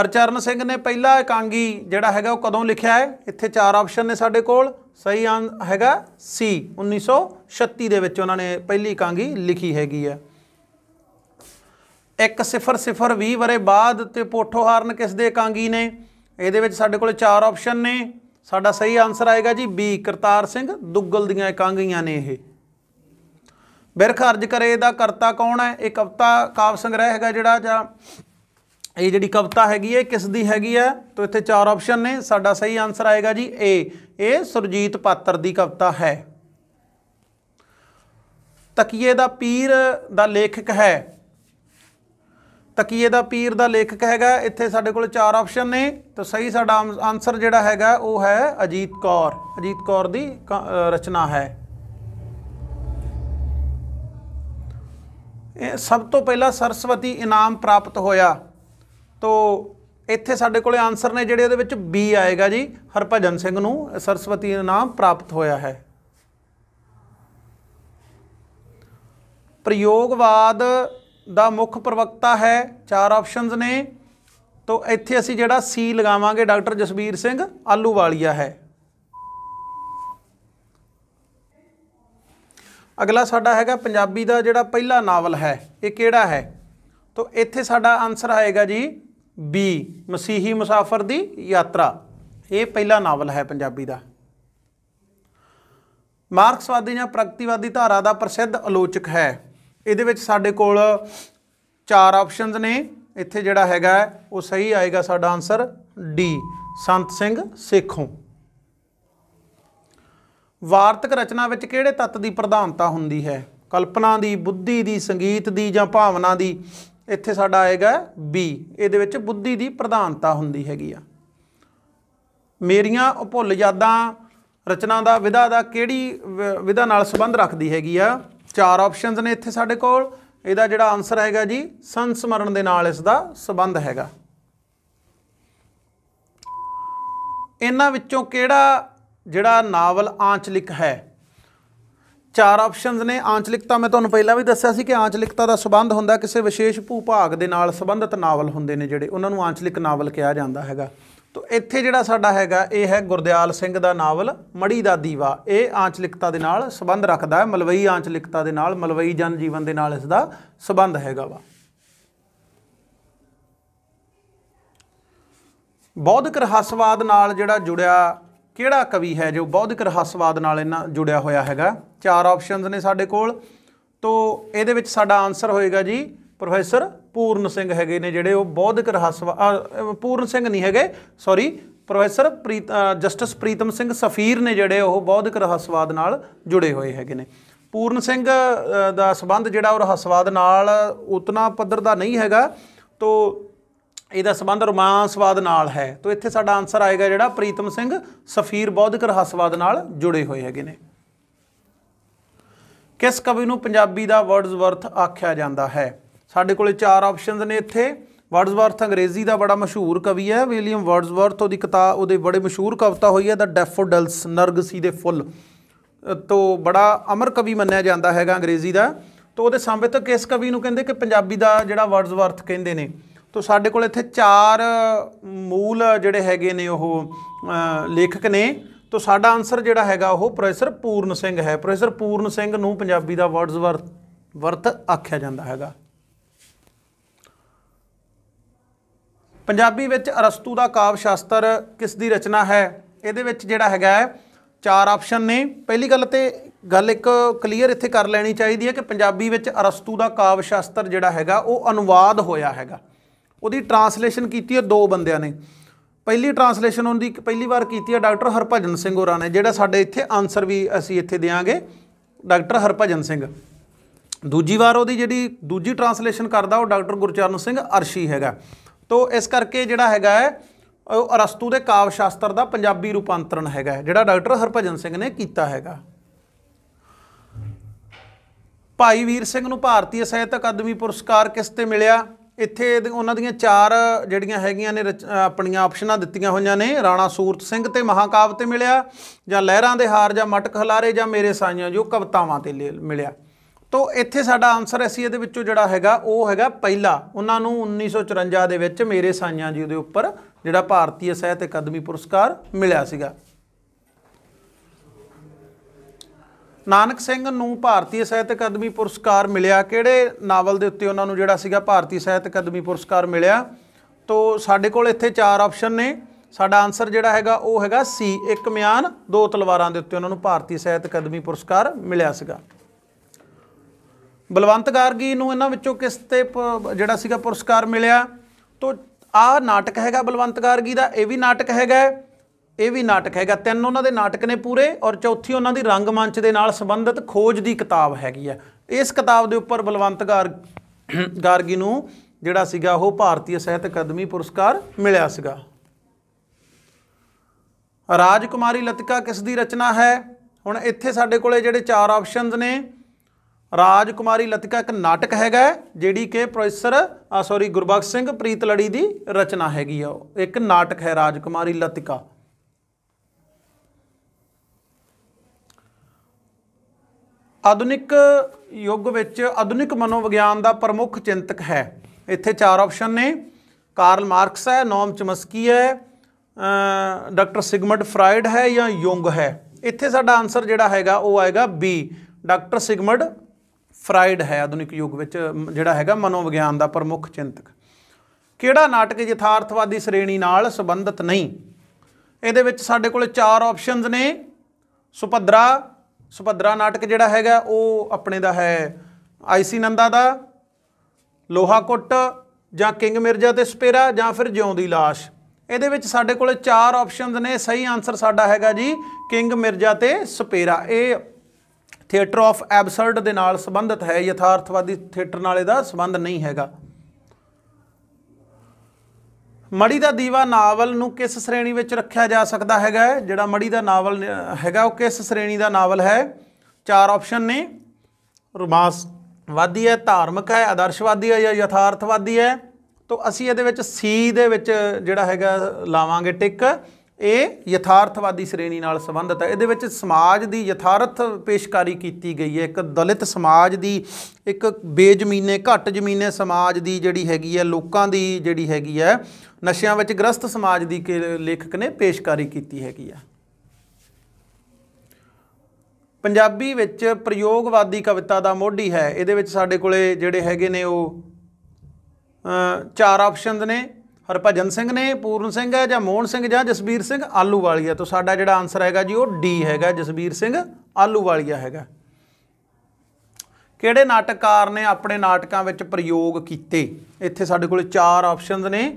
ਹਰਚਰਨ ਸਿੰਘ ਨੇ ਪਹਿਲਾ ਇਕਾਂਗੀ ਜਿਹੜਾ ਹੈਗਾ ਉਹ ਕਦੋਂ ਲਿਖਿਆ ਹੈ ਇੱਥੇ ਚਾਰ ਆਪਸ਼ਨ ਨੇ ਸਾਡੇ ਕੋਲ ਸਹੀ ਆਨ ਹੈਗਾ ਸੀ 1936 ਦੇ ਵਿੱਚ ਉਹਨਾਂ ਨੇ ਪਹਿਲੀ ਕਾਂਗੀ ਲਿਖੀ ਹੈਗੀ ਆ 20 ਵਰੇ ਬਾਅਦ ਤੇ ਪੋਠੋ ਹਾਰਨ ਕਿਸ ਦੇ ਕਾਂਗੀ ਨੇ ਇਹਦੇ ਵਿੱਚ ਸਾਡੇ ਕੋਲ ਚਾਰ ਆਪਸ਼ਨ ਨੇ ਸਾਡਾ ਸਹੀ ਆਨਸਰ ਆਏਗਾ ਜੀ ਬੀ ਕਰਤਾਰ ਸਿੰਘ ਦੁੱਗਲ ਦੀਆਂ ਕਾਂਗੀਆਂ ਨੇ ਇਹ ਬਿਰਖ ਅਰਜ ਕਰੇ ਦਾ ਕਰਤਾ ਕੌਣ ਹੈ ਇਹ ਕਵਤਾ ਕਾਵ ਸੰਗ੍ਰਹਿ ਹੈਗਾ ਜਿਹੜਾ ਜਾਂ ਇਹ ਜਿਹੜੀ ਕਵਤਾ ਹੈਗੀ ਹੈ ਕਿਸ ਦੀ ਹੈਗੀ ਹੈ ਤਾਂ ਇੱਥੇ ਚਾਰ ਆਪਸ਼ਨ ਨੇ ਸਾਡਾ ਸਹੀ ਆਨਸਰ ਆਏਗਾ ਜੀ ਏ ਇਹ ਸਰਜੀਤ ਪਾਤਰ ਦੀ ਕਵਿਤਾ ਹੈ ਤਕੀਏ ਦਾ ਪੀਰ ਦਾ ਲੇਖਕ ਹੈ ਤਕੀਏ ਦਾ ਪੀਰ ਦਾ ਲੇਖਕ ਹੈਗਾ ਇੱਥੇ ਸਾਡੇ ਕੋਲ ਚਾਰ ਆਪਸ਼ਨ ਨੇ ਤਾਂ ਸਹੀ ਸਾਡਾ ਆਨਸਰ ਜਿਹੜਾ ਹੈਗਾ ਉਹ ਹੈ ਅਜੀਤ ਕੌਰ ਅਜੀਤ ਕੌਰ ਦੀ ਰਚਨਾ ਹੈ ਇਹ ਸਭ ਤੋਂ ਪਹਿਲਾਂ ਸਰਸਵਤੀ ਇਨਾਮ ਪ੍ਰਾਪਤ ਹੋਇਆ ਤੋਂ ਇੱਥੇ ਸਾਡੇ ਕੋਲੇ ਆਨਸਰ ਨੇ ਜਿਹੜੇ ਉਹਦੇ ਵਿੱਚ B ਆਏਗਾ ਜੀ ਹਰਭਜਨ ਸਿੰਘ ਨੂੰ ਸਰਸਵਤੀ ਨਾਮ ਪ੍ਰਾਪਤ ਹੋਇਆ ਹੈ ਪ੍ਰਯੋਗਵਾਦ ਦਾ ਮੁੱਖ ਪ੍ਰਵਕਤਾ ਹੈ ਚਾਰ ਆਪਸ਼ਨਸ ਨੇ ਤੋਂ ਇੱਥੇ ਅਸੀਂ ਜਿਹੜਾ ਸੀ ਲਗਾਵਾਂਗੇ ਡਾਕਟਰ ਜਸਵੀਰ ਸਿੰਘ ਆਲੂਵਾਲੀਆ ਹੈ ਅਗਲਾ ਸਾਡਾ ਹੈਗਾ ਪੰਜਾਬੀ ਦਾ ਜਿਹੜਾ ਪਹਿਲਾ ਨਾਵਲ ਹੈ ਇਹ ਕਿਹੜਾ ਹੈ ਤੋਂ ਇੱਥੇ ਸਾਡਾ ਆਨਸਰ ਆਏਗਾ ਜੀ ਬੀ ਮਸੀਹੀ ਮੁਸਾਫਰ ਦੀ ਯਾਤਰਾ ਇਹ ਪਹਿਲਾ ਨਾਵਲ ਹੈ ਪੰਜਾਬੀ ਦਾ ਮਾਰਕਸਵਾਦੀ ਜਾਂ ਪ੍ਰਗਤੀਵਾਦੀ ਧਾਰਾ ਦਾ ਪ੍ਰਸਿੱਧ ਆਲੋਚਕ ਹੈ ਇਹਦੇ ਵਿੱਚ ਸਾਡੇ ਕੋਲ ਚਾਰ ਆਪਸ਼ਨਸ ਨੇ ਇੱਥੇ ਜਿਹੜਾ ਹੈਗਾ ਉਹ ਸਹੀ ਆਏਗਾ ਸਾਡਾ ਆਨਸਰ ਡੀ ਸੰਤ ਸਿੰਘ ਸੇਖੋਂ ਵਾਰਤਕ ਰਚਨਾ ਵਿੱਚ ਕਿਹੜੇ ਤੱਤ ਦੀ ਪ੍ਰਧਾਨਤਾ ਹੁੰਦੀ ਹੈ ਕਲਪਨਾ ਦੀ ਬੁੱਧੀ ਦੀ ਸੰਗੀਤ ਦੀ ਜਾਂ ਭਾਵਨਾ ਦੀ ਇੱਥੇ ਸਾਡਾ ਆਏਗਾ ਬੀ ਇਹਦੇ ਵਿੱਚ ਬੁੱਧੀ ਦੀ ਪ੍ਰਧਾਨਤਾ ਹੁੰਦੀ ਹੈਗੀ ਆ ਮੇਰੀਆਂ ਭੁੱਲ ਯਾਦਾਂ ਰਚਨਾ ਦਾ ਵਿਧਾ ਦਾ ਕਿਹੜੀ ਵਿਧਾ ਨਾਲ ਸੰਬੰਧ ਰੱਖਦੀ ਹੈਗੀ ਆ ਚਾਰ ਆਪਸ਼ਨਸ ਨੇ ਇੱਥੇ ਸਾਡੇ ਕੋਲ ਇਹਦਾ ਜਿਹੜਾ ਆਨਸਰ ਹੈਗਾ ਜੀ ਸੰਸਮਰਣ ਦੇ ਨਾਲ ਇਸ ਦਾ ਸੰਬੰਧ ਹੈਗਾ ਇਹਨਾਂ ਵਿੱਚੋਂ ਕਿਹੜਾ ਜਿਹੜਾ ਨਾਵਲ ਆਂਚਲਿਕ ਹੈ ਚਾਰ ਆਪਸ਼ਨਸ ਨੇ ਆਂਚਲਿਕਤਾ ਮੈਂ ਤੁਹਾਨੂੰ ਪਹਿਲਾਂ ਵੀ ਦੱਸਿਆ ਸੀ ਕਿ ਆਂਚਲਿਕਤਾ ਦਾ ਸਬੰਧ ਹੁੰਦਾ ਕਿਸੇ ਵਿਸ਼ੇਸ਼ ਭੂਭਾਗ ਦੇ ਨਾਲ ਸੰਬੰਧਿਤ ਨਾਵਲ ਹੁੰਦੇ ਨੇ ਜਿਹੜੇ ਉਹਨਾਂ ਨੂੰ ਆਂਚਲਿਕ ਨਾਵਲ ਕਿਹਾ ਜਾਂਦਾ ਹੈਗਾ ਤੋ ਇੱਥੇ ਜਿਹੜਾ ਸਾਡਾ ਹੈਗਾ ਇਹ ਹੈ ਗੁਰਦਿਆਲ ਸਿੰਘ ਦਾ ਨਾਵਲ ਮੜੀ ਦਾ ਦੀਵਾ ਇਹ ਆਂਚਲਿਕਤਾ ਦੇ ਨਾਲ ਸੰਬੰਧ ਰੱਖਦਾ ਹੈ ਮਲਵਈ ਆਂਚਲਿਕਤਾ ਦੇ ਨਾਲ ਮਲਵਈ ਜਨ ਜੀਵਨ ਦੇ ਨਾਲ ਇਸ ਦਾ ਸੰਬੰਧ ਹੈਗਾ ਵਾ ਬੌਧਿਕ ਰਹੱਸਵਾਦ ਨਾਲ ਜਿਹੜਾ ਜੁੜਿਆ ਕਿਹੜਾ ਕਵੀ ਹੈ ਜੋ ਬੌਧਿਕ ਰਹੱਸਵਾਦ ਨਾਲ ਇਹਨਾਂ ਜੁੜਿਆ ਹੋਇਆ ਹੈਗਾ ਚਾਰ ਆਪਸ਼ਨਸ ਨੇ ਸਾਡੇ ਕੋਲ ਤੋਂ ਇਹਦੇ ਵਿੱਚ ਸਾਡਾ ਆਨਸਰ ਹੋਏਗਾ ਜੀ ਪ੍ਰੋਫੈਸਰ ਪੂਰਨ ਸਿੰਘ ਹੈਗੇ ਨੇ ਜਿਹੜੇ ਉਹ ਬੌਧਿਕ ਰਹੱਸਵਾਦ ਪੂਰਨ ਸਿੰਘ ਨਹੀਂ ਹੈਗੇ sorry professor Preet justice Pritam Singh Safeer ਨੇ ਜਿਹੜੇ ਉਹ ਬੌਧਿਕ ਰਹੱਸਵਾਦ ਨਾਲ ਜੁੜੇ ਹੋਏ ਹੈਗੇ ਨੇ ਪੂਰਨ ਸਿੰਘ ਦਾ ਸਬੰਧ ਜਿਹੜਾ ਉਹ ਰਹੱਸਵਾਦ ਨਾਲ ਉਤਨਾ ਪੱਧਰ ਦਾ ਨਹੀਂ ਹੈਗਾ ਤੋਂ ਇਹਦਾ ਸਬੰਧ ਰੋਮਾਂਸਵਾਦ ਨਾਲ ਹੈ ਤਾਂ ਇੱਥੇ ਸਾਡਾ ਆਨਸਰ ਆਏਗਾ ਜਿਹੜਾ ਪ੍ਰੀਤਮ ਸਿੰਘ ਸਫੀਰ ਬੌਧਿਕ ਰਹੱਸਵਾਦ ਨਾਲ ਜੁੜੇ ਹੋਏ ਹੈਗੇ ਨੇ ਕਿਸ ਕਵੀ ਨੂੰ ਪੰਜਾਬੀ ਦਾ ਵਰਡਸਵਰਥ ਆਖਿਆ ਜਾਂਦਾ ਹੈ ਸਾਡੇ ਕੋਲੇ ਚਾਰ ਆਪਸ਼ਨਸ ਨੇ ਇੱਥੇ ਵਰਡਸਵਰਥ ਅੰਗਰੇਜ਼ੀ ਦਾ ਬੜਾ ਮਸ਼ਹੂਰ ਕਵੀ ਹੈ ਵਿਲੀਅਮ ਵਰਡਸਵਰਥ ਉਹਦੀ ਕਿਤਾਬ ਉਹਦੇ ਬੜੇ ਮਸ਼ਹੂਰ ਕਵਿਤਾ ਹੋਈ ਹੈ ਦਾ ਡੈਫੋਡਲਸ ਨਰਗਸੀ ਦੇ ਫੁੱਲ ਤੋਂ ਬੜਾ ਅਮਰ ਕਵੀ ਮੰਨਿਆ ਜਾਂਦਾ ਹੈਗਾ ਅੰਗਰੇਜ਼ੀ ਦਾ ਤੋਂ ਉਹਦੇ ਸੰਬਿਤ ਕਿਸ ਕਵੀ ਨੂੰ ਕਹਿੰਦੇ ਕਿ ਪੰਜਾਬੀ ਦਾ ਜਿਹੜਾ ਵਰਡਸਵਰਥ ਕਹਿੰਦੇ ਨੇ ਤੋਂ ਸਾਡੇ ਕੋਲ ਇੱਥੇ ਚਾਰ ਮੂਲ ਜਿਹੜੇ ਹੈਗੇ ਨੇ ਉਹ ਲੇਖਕ ਨੇ ਤੋਂ ਸਾਡਾ ਆਨਸਰ ਜਿਹੜਾ ਹੈਗਾ ਉਹ ਪ੍ਰੋਫੈਸਰ ਪੂਰਨ ਸਿੰਘ ਹੈ ਪ੍ਰੋਫੈਸਰ ਪੂਰਨ ਸਿੰਘ ਨੂੰ ਪੰਜਾਬੀ ਦਾ ਵਰਡਸਵਰਥ ਵਰਥ ਆਖਿਆ ਜਾਂਦਾ ਹੈਗਾ ਪੰਜਾਬੀ ਵਿੱਚ ਅਰਸਤੂ ਦਾ ਕਾਵ ਸ਼ਾਸਤਰ ਕਿਸ ਦੀ ਰਚਨਾ ਹੈ ਇਹਦੇ ਵਿੱਚ ਜਿਹੜਾ ਹੈਗਾ ਚਾਰ ਆਪਸ਼ਨ ਨੇ ਪਹਿਲੀ ਗੱਲ ਤੇ ਗੱਲ ਇੱਕ ਕਲੀਅਰ ਇੱਥੇ ਕਰ ਲੈਣੀ ਚਾਹੀਦੀ ਹੈ ਕਿ ਪੰਜਾਬੀ ਵਿੱਚ ਅਰਸਤੂ ਦਾ ਕਾਵ ਸ਼ਾਸਤਰ ਜਿਹੜਾ ਹੈਗਾ ਉਹ ਅਨੁਵਾਦ ਹੋਇਆ ਹੈਗਾ ਉਹਦੀ ਟਰਾਂਸਲੇਸ਼ਨ ਕੀਤੀ ਹੈ ਦੋ ਬੰਦਿਆਂ ਨੇ ਪਹਿਲੀ ਟਰਾਂਸਲੇਸ਼ਨ ਉਹਦੀ ਪਹਿਲੀ ਵਾਰ ਕੀਤੀ ਹੈ ਡਾਕਟਰ ਹਰਭਜਨ ਸਿੰਘ ਹੋਰਾਂ ਨੇ ਜਿਹੜਾ ਸਾਡੇ ਇੱਥੇ ਆਨਸਰ ਵੀ ਅਸੀਂ ਇੱਥੇ ਦੇਾਂਗੇ ਡਾਕਟਰ ਹਰਭਜਨ ਸਿੰਘ ਦੂਜੀ ਵਾਰ ਉਹਦੀ ਜਿਹੜੀ ਦੂਜੀ ਟਰਾਂਸਲੇਸ਼ਨ ਕਰਦਾ ਉਹ ਡਾਕਟਰ ਗੁਰਚਰਨ ਸਿੰਘ ਅਰਸ਼ੀ ਹੈਗਾ ਤੋਂ ਇਸ ਕਰਕੇ ਜਿਹੜਾ ਹੈਗਾ ਹੈ ਉਹ ਅਰਸਤੂ ਦੇ ਕਾਵ ਸ਼ਾਸਤਰ ਦਾ ਪੰਜਾਬੀ ਰੂਪਾਂਤਰਣ ਹੈਗਾ ਜਿਹੜਾ ਡਾਕਟਰ ਹਰਭਜਨ ਸਿੰਘ ਨੇ ਕੀਤਾ ਹੈਗਾ ਭਾਈ ਵੀਰ ਸਿੰਘ ਨੂੰ ਭਾਰਤੀ ਸਾਹਿਤ ਅਕਾਦਮੀ ਪੁਰਸਕਾਰ ਕਿਸ ਤੇ ਮਿਲਿਆ ਇੱਥੇ ਉਹਨਾਂ ਦੀਆਂ ਚਾਰ ਜਿਹੜੀਆਂ ਹੈਗੀਆਂ ਨੇ ਆਪਣੀਆਂ ਆਪਸ਼ਨਾਂ ਦਿੱਤੀਆਂ ਹੋਈਆਂ ਨੇ ਰਾਣਾ ਸੂਰਤ ਸਿੰਘ ਤੇ ਮਹਾਕਾਵ ਤੇ ਮਿਲਿਆ ਜਾਂ ਲਹਿਰਾਂ ਦੇ ਹਾਰ ਜਾਂ ਮਟਕ ਹਲਾਰੇ ਜਾਂ ਮੇਰੇ ਸਾਈਆਂ ਜੋ ਕਵਤਾਵਾਂ ਤੇ ਮਿਲਿਆ ਤੋ ਇੱਥੇ ਸਾਡਾ ਆਨਸਰ ਅਸੀਂ ਇਹਦੇ ਵਿੱਚੋਂ ਜਿਹੜਾ ਹੈਗਾ ਉਹ ਹੈਗਾ ਪਹਿਲਾ ਉਹਨਾਂ ਨੂੰ 1954 ਦੇ ਵਿੱਚ ਮੇਰੇ ਸਾਈਆਂ ਜੀ ਦੇ ਉੱਪਰ ਜਿਹੜਾ ਭਾਰਤੀ ਸਾਹਿਤ ਅਕਾਦਮੀ ਪੁਰਸਕਾਰ ਮਿਲਿਆ ਸੀਗਾ ਨਾਨਕ ਸਿੰਘ ਨੂੰ ਭਾਰਤੀ ਸਾਹਿਤ ਅਕਾਦਮੀ ਪੁਰਸਕਾਰ ਮਿਲਿਆ ਕਿਹੜੇ ਨਾਵਲ ਦੇ ਉੱਤੇ ਉਹਨਾਂ ਨੂੰ ਜਿਹੜਾ ਸੀਗਾ ਭਾਰਤੀ ਸਾਹਿਤ ਅਕਾਦਮੀ ਪੁਰਸਕਾਰ ਮਿਲਿਆ ਤੋਂ ਸਾਡੇ ਕੋਲ ਇੱਥੇ ਚਾਰ ਆਪਸ਼ਨ ਨੇ ਸਾਡਾ ਆਨਸਰ ਜਿਹੜਾ ਹੈਗਾ ਉਹ ਹੈਗਾ ਸੀ ਇੱਕ ਮਿਆਨ ਦੋ ਤਲਵਾਰਾਂ ਦੇ ਉੱਤੇ ਉਹਨਾਂ ਨੂੰ ਭਾਰਤੀ ਸਾਹਿਤ ਅਕਾਦਮੀ ਪੁਰਸਕਾਰ ਮਿਲਿਆ ਸੀਗਾ ਬਲਵੰਤ ਗਾਰਗੀ ਨੂੰ ਇਹਨਾਂ ਵਿੱਚੋਂ ਕਿਸ ਤੇ ਜਿਹੜਾ ਸੀਗਾ ਪੁਰਸਕਾਰ ਮਿਲਿਆ ਤੋਂ ਆ ਨਾਟਕ ਹੈਗਾ ਬਲਵੰਤ ਗਾਰਗੀ ਦਾ ਇਹ ਵੀ ਨਾਟਕ ਹੈਗਾ ਇਹ ਵੀ ਨਾਟਕ ਹੈਗਾ ਤਿੰਨ ਉਹਨਾਂ ਦੇ ਨਾਟਕ ਨੇ ਪੂਰੇ ਔਰ ਚੌਥੀ ਉਹਨਾਂ ਦੀ ਰੰਗਮੰਚ ਦੇ ਨਾਲ ਸੰਬੰਧਿਤ ਖੋਜ ਦੀ ਕਿਤਾਬ ਹੈਗੀ ਆ ਇਸ ਕਿਤਾਬ ਦੇ ਉੱਪਰ ਬਲਵੰਤ ਗਾਰ ਗਾਰਗੀ ਨੂੰ ਜਿਹੜਾ ਸੀਗਾ ਉਹ ਭਾਰਤੀ ਸਾਹਿਤ ਅਕਾਦਮੀ ਪੁਰਸਕਾਰ ਮਿਲਿਆ ਸੀਗਾ ਰਾਜਕੁਮਾਰੀ ਲਤਿਕਾ ਕਿਸ ਦੀ ਰਚਨਾ ਹੈ ਹੁਣ ਇੱਥੇ ਸਾਡੇ ਕੋਲੇ ਜਿਹੜੇ ਚਾਰ ਆਪਸ਼ਨਸ ਨੇ ਰਾਜਕੁਮਾਰੀ ਲਤਿਕਾ ਇੱਕ ਨਾਟਕ ਹੈਗਾ ਜਿਹੜੀ ਕਿ ਪ੍ਰੋਫੈਸਰ ਸੌਰੀ ਗੁਰਬਖਸ਼ ਸਿੰਘ ਪ੍ਰੀਤ ਲੜੀ ਦੀ ਰਚਨਾ ਹੈਗੀ ਆ ਇੱਕ ਨਾਟਕ ਹੈ ਰਾਜਕੁਮਾਰੀ ਲਤਿਕਾ ਆਧੁਨਿਕ ਯੁੱਗ ਵਿੱਚ ਆਧੁਨਿਕ ਮਨੋਵਿਗਿਆਨ ਦਾ ਪ੍ਰਮੁੱਖ ਚਿੰਤਕ ਹੈ ਇੱਥੇ ਚਾਰ ਆਪਸ਼ਨ ਨੇ ਕਾਰਲ ਮਾਰਕਸ ਹੈ ਨੋਮ ਚਮਸਕੀ ਹੈ ਡਾਕਟਰ ਸਿਗਮੰਡ ਫਰਾਇਡ ਹੈ ਜਾਂ ਯੰਗ ਹੈ ਇੱਥੇ ਸਾਡਾ ਆਨਸਰ ਜਿਹੜਾ ਹੈਗਾ ਉਹ ਆਏਗਾ ਬੀ ਡਾਕਟਰ ਸਿਗਮੰਡ ਫਰਾਇਡ ਹੈ ਆਧੁਨਿਕ ਯੁੱਗ ਵਿੱਚ ਜਿਹੜਾ ਹੈਗਾ ਮਨੋਵਿਗਿਆਨ ਦਾ ਪ੍ਰਮੁੱਖ ਚਿੰਤਕ ਕਿਹੜਾ ਨਾਟਕ ਯਥਾਰਥਵਾਦੀ ਸ਼੍ਰੇਣੀ ਨਾਲ ਸੰਬੰਧਿਤ ਨਹੀਂ ਇਹਦੇ ਵਿੱਚ ਸਾਡੇ ਕੋਲ ਚਾਰ ਆਪਸ਼ਨਸ ਨੇ ਸੁਪਦਰਾ ਸੁਭਦਰਾ ਨਾਟਕ ਜਿਹੜਾ ਹੈਗਾ ਉਹ ਆਪਣੇ ਦਾ ਹੈ ਆਈਸੀ ਨੰਦਾ ਦਾ ਲੋਹਾ ਕੁੱਟ ਜਾਂ ਕਿੰਗ ਮਿਰਜ਼ਾ ਤੇ ਸਪੇਰਾ ਜਾਂ ਫਿਰ ਜਿਉਂ ਦੀ লাশ ਇਹਦੇ ਵਿੱਚ ਸਾਡੇ ਕੋਲੇ ਚਾਰ ਆਪਸ਼ਨਸ ਨੇ ਸਹੀ ਆਨਸਰ ਸਾਡਾ ਹੈਗਾ ਜੀ ਕਿੰਗ ਮਿਰਜ਼ਾ ਤੇ ਸਪੇਰਾ ਇਹ ਥੀਏਟਰ ਆਫ ਐਬਸਰਡ ਦੇ ਨਾਲ ਸੰਬੰਧਿਤ ਹੈ ਯਥਾਰਥਵਾਦੀ ਥੀਏਟਰ ਨਾਲ ਇਹਦਾ ਸੰਬੰਧ ਨਹੀਂ ਹੈਗਾ ਮੜੀ ਦਾ ਦੀਵਾ ਨਾਵਲ ਨੂੰ ਕਿਸ ਸ਼੍ਰੇਣੀ ਵਿੱਚ ਰੱਖਿਆ ਜਾ ਸਕਦਾ ਹੈਗਾ ਜਿਹੜਾ ਮੜੀ ਦਾ ਨਾਵਲ ਹੈਗਾ ਉਹ ਕਿਸ ਸ਼੍ਰੇਣੀ ਦਾ ਨਾਵਲ ਹੈ ਚਾਰ ਆਪਸ਼ਨ ਨੇ ਵਾਦੀ ਹੈ ਧਾਰਮਿਕ ਹੈ ਆਦਰਸ਼ਵਾਦੀ ਹੈ ਜਾਂ ਯਥਾਰਥਵਾਦੀ ਹੈ ਤਾਂ ਅਸੀਂ ਇਹਦੇ ਵਿੱਚ ਸੀ ਦੇ ਵਿੱਚ ਜਿਹੜਾ ਹੈਗਾ ਲਾਵਾਂਗੇ ਟਿਕ ਇਹ ਯਥਾਰਥਵਾਦੀ ਸ਼੍ਰੇਣੀ ਨਾਲ ਸੰਬੰਧਿਤ ਹੈ ਇਹਦੇ ਵਿੱਚ ਸਮਾਜ ਦੀ ਯਥਾਰਥ ਪੇਸ਼ਕਾਰੀ ਕੀਤੀ ਗਈ ਹੈ ਇੱਕ ਦਲਿਤ ਸਮਾਜ ਦੀ ਇੱਕ ਬੇਜ਼ਮੀਨੇ ਘੱਟ ਜ਼ਮੀਨੇ ਸਮਾਜ ਦੀ ਜਿਹੜੀ ਹੈਗੀ ਹੈ ਲੋਕਾਂ ਦੀ ਜਿਹੜੀ ਹੈਗੀ ਹੈ ਨਸ਼ਿਆਂ ਵਿੱਚ ਗ੍ਰਸਤ ਸਮਾਜ ਦੀ ਲੇਖਕ ਨੇ ਪੇਸ਼ਕਾਰੀ ਕੀਤੀ ਹੈਗੀ ਹੈ ਪੰਜਾਬੀ ਵਿੱਚ ਪ੍ਰਯੋਗਵਾਦੀ ਕਵਿਤਾ ਦਾ ਮੋਢੀ ਹੈ ਇਹਦੇ ਵਿੱਚ ਸਾਡੇ ਕੋਲੇ ਜਿਹੜੇ ਹੈਗੇ ਨੇ ਉਹ ਚਾਰ ਆਪਸ਼ਨਸ ਨੇ ਹਰਭਜਨ ਸਿੰਘ ਨੇ ਪੂਰਨ ਸਿੰਘ ਹੈ ਜਾਂ ਮੋਹਨ ਸਿੰਘ ਜਾਂ ਜਸਬੀਰ ਸਿੰਘ ਆਲੂ ਵਾਲੀਆ ਤੋਂ ਸਾਡਾ ਜਿਹੜਾ ਆਨਸਰ ਹੈਗਾ ਜੀ ਉਹ ਡੀ ਹੈਗਾ ਜਸਬੀਰ ਸਿੰਘ ਆਲੂ ਵਾਲੀਆ ਹੈਗਾ ਕਿਹੜੇ ਨਾਟਕਕਾਰ ਨੇ ਆਪਣੇ ਨਾਟਕਾਂ ਵਿੱਚ ਪ੍ਰਯੋਗ ਕੀਤੇ ਇੱਥੇ ਸਾਡੇ ਕੋਲ ਚਾਰ ਆਪਸ਼ਨਸ ਨੇ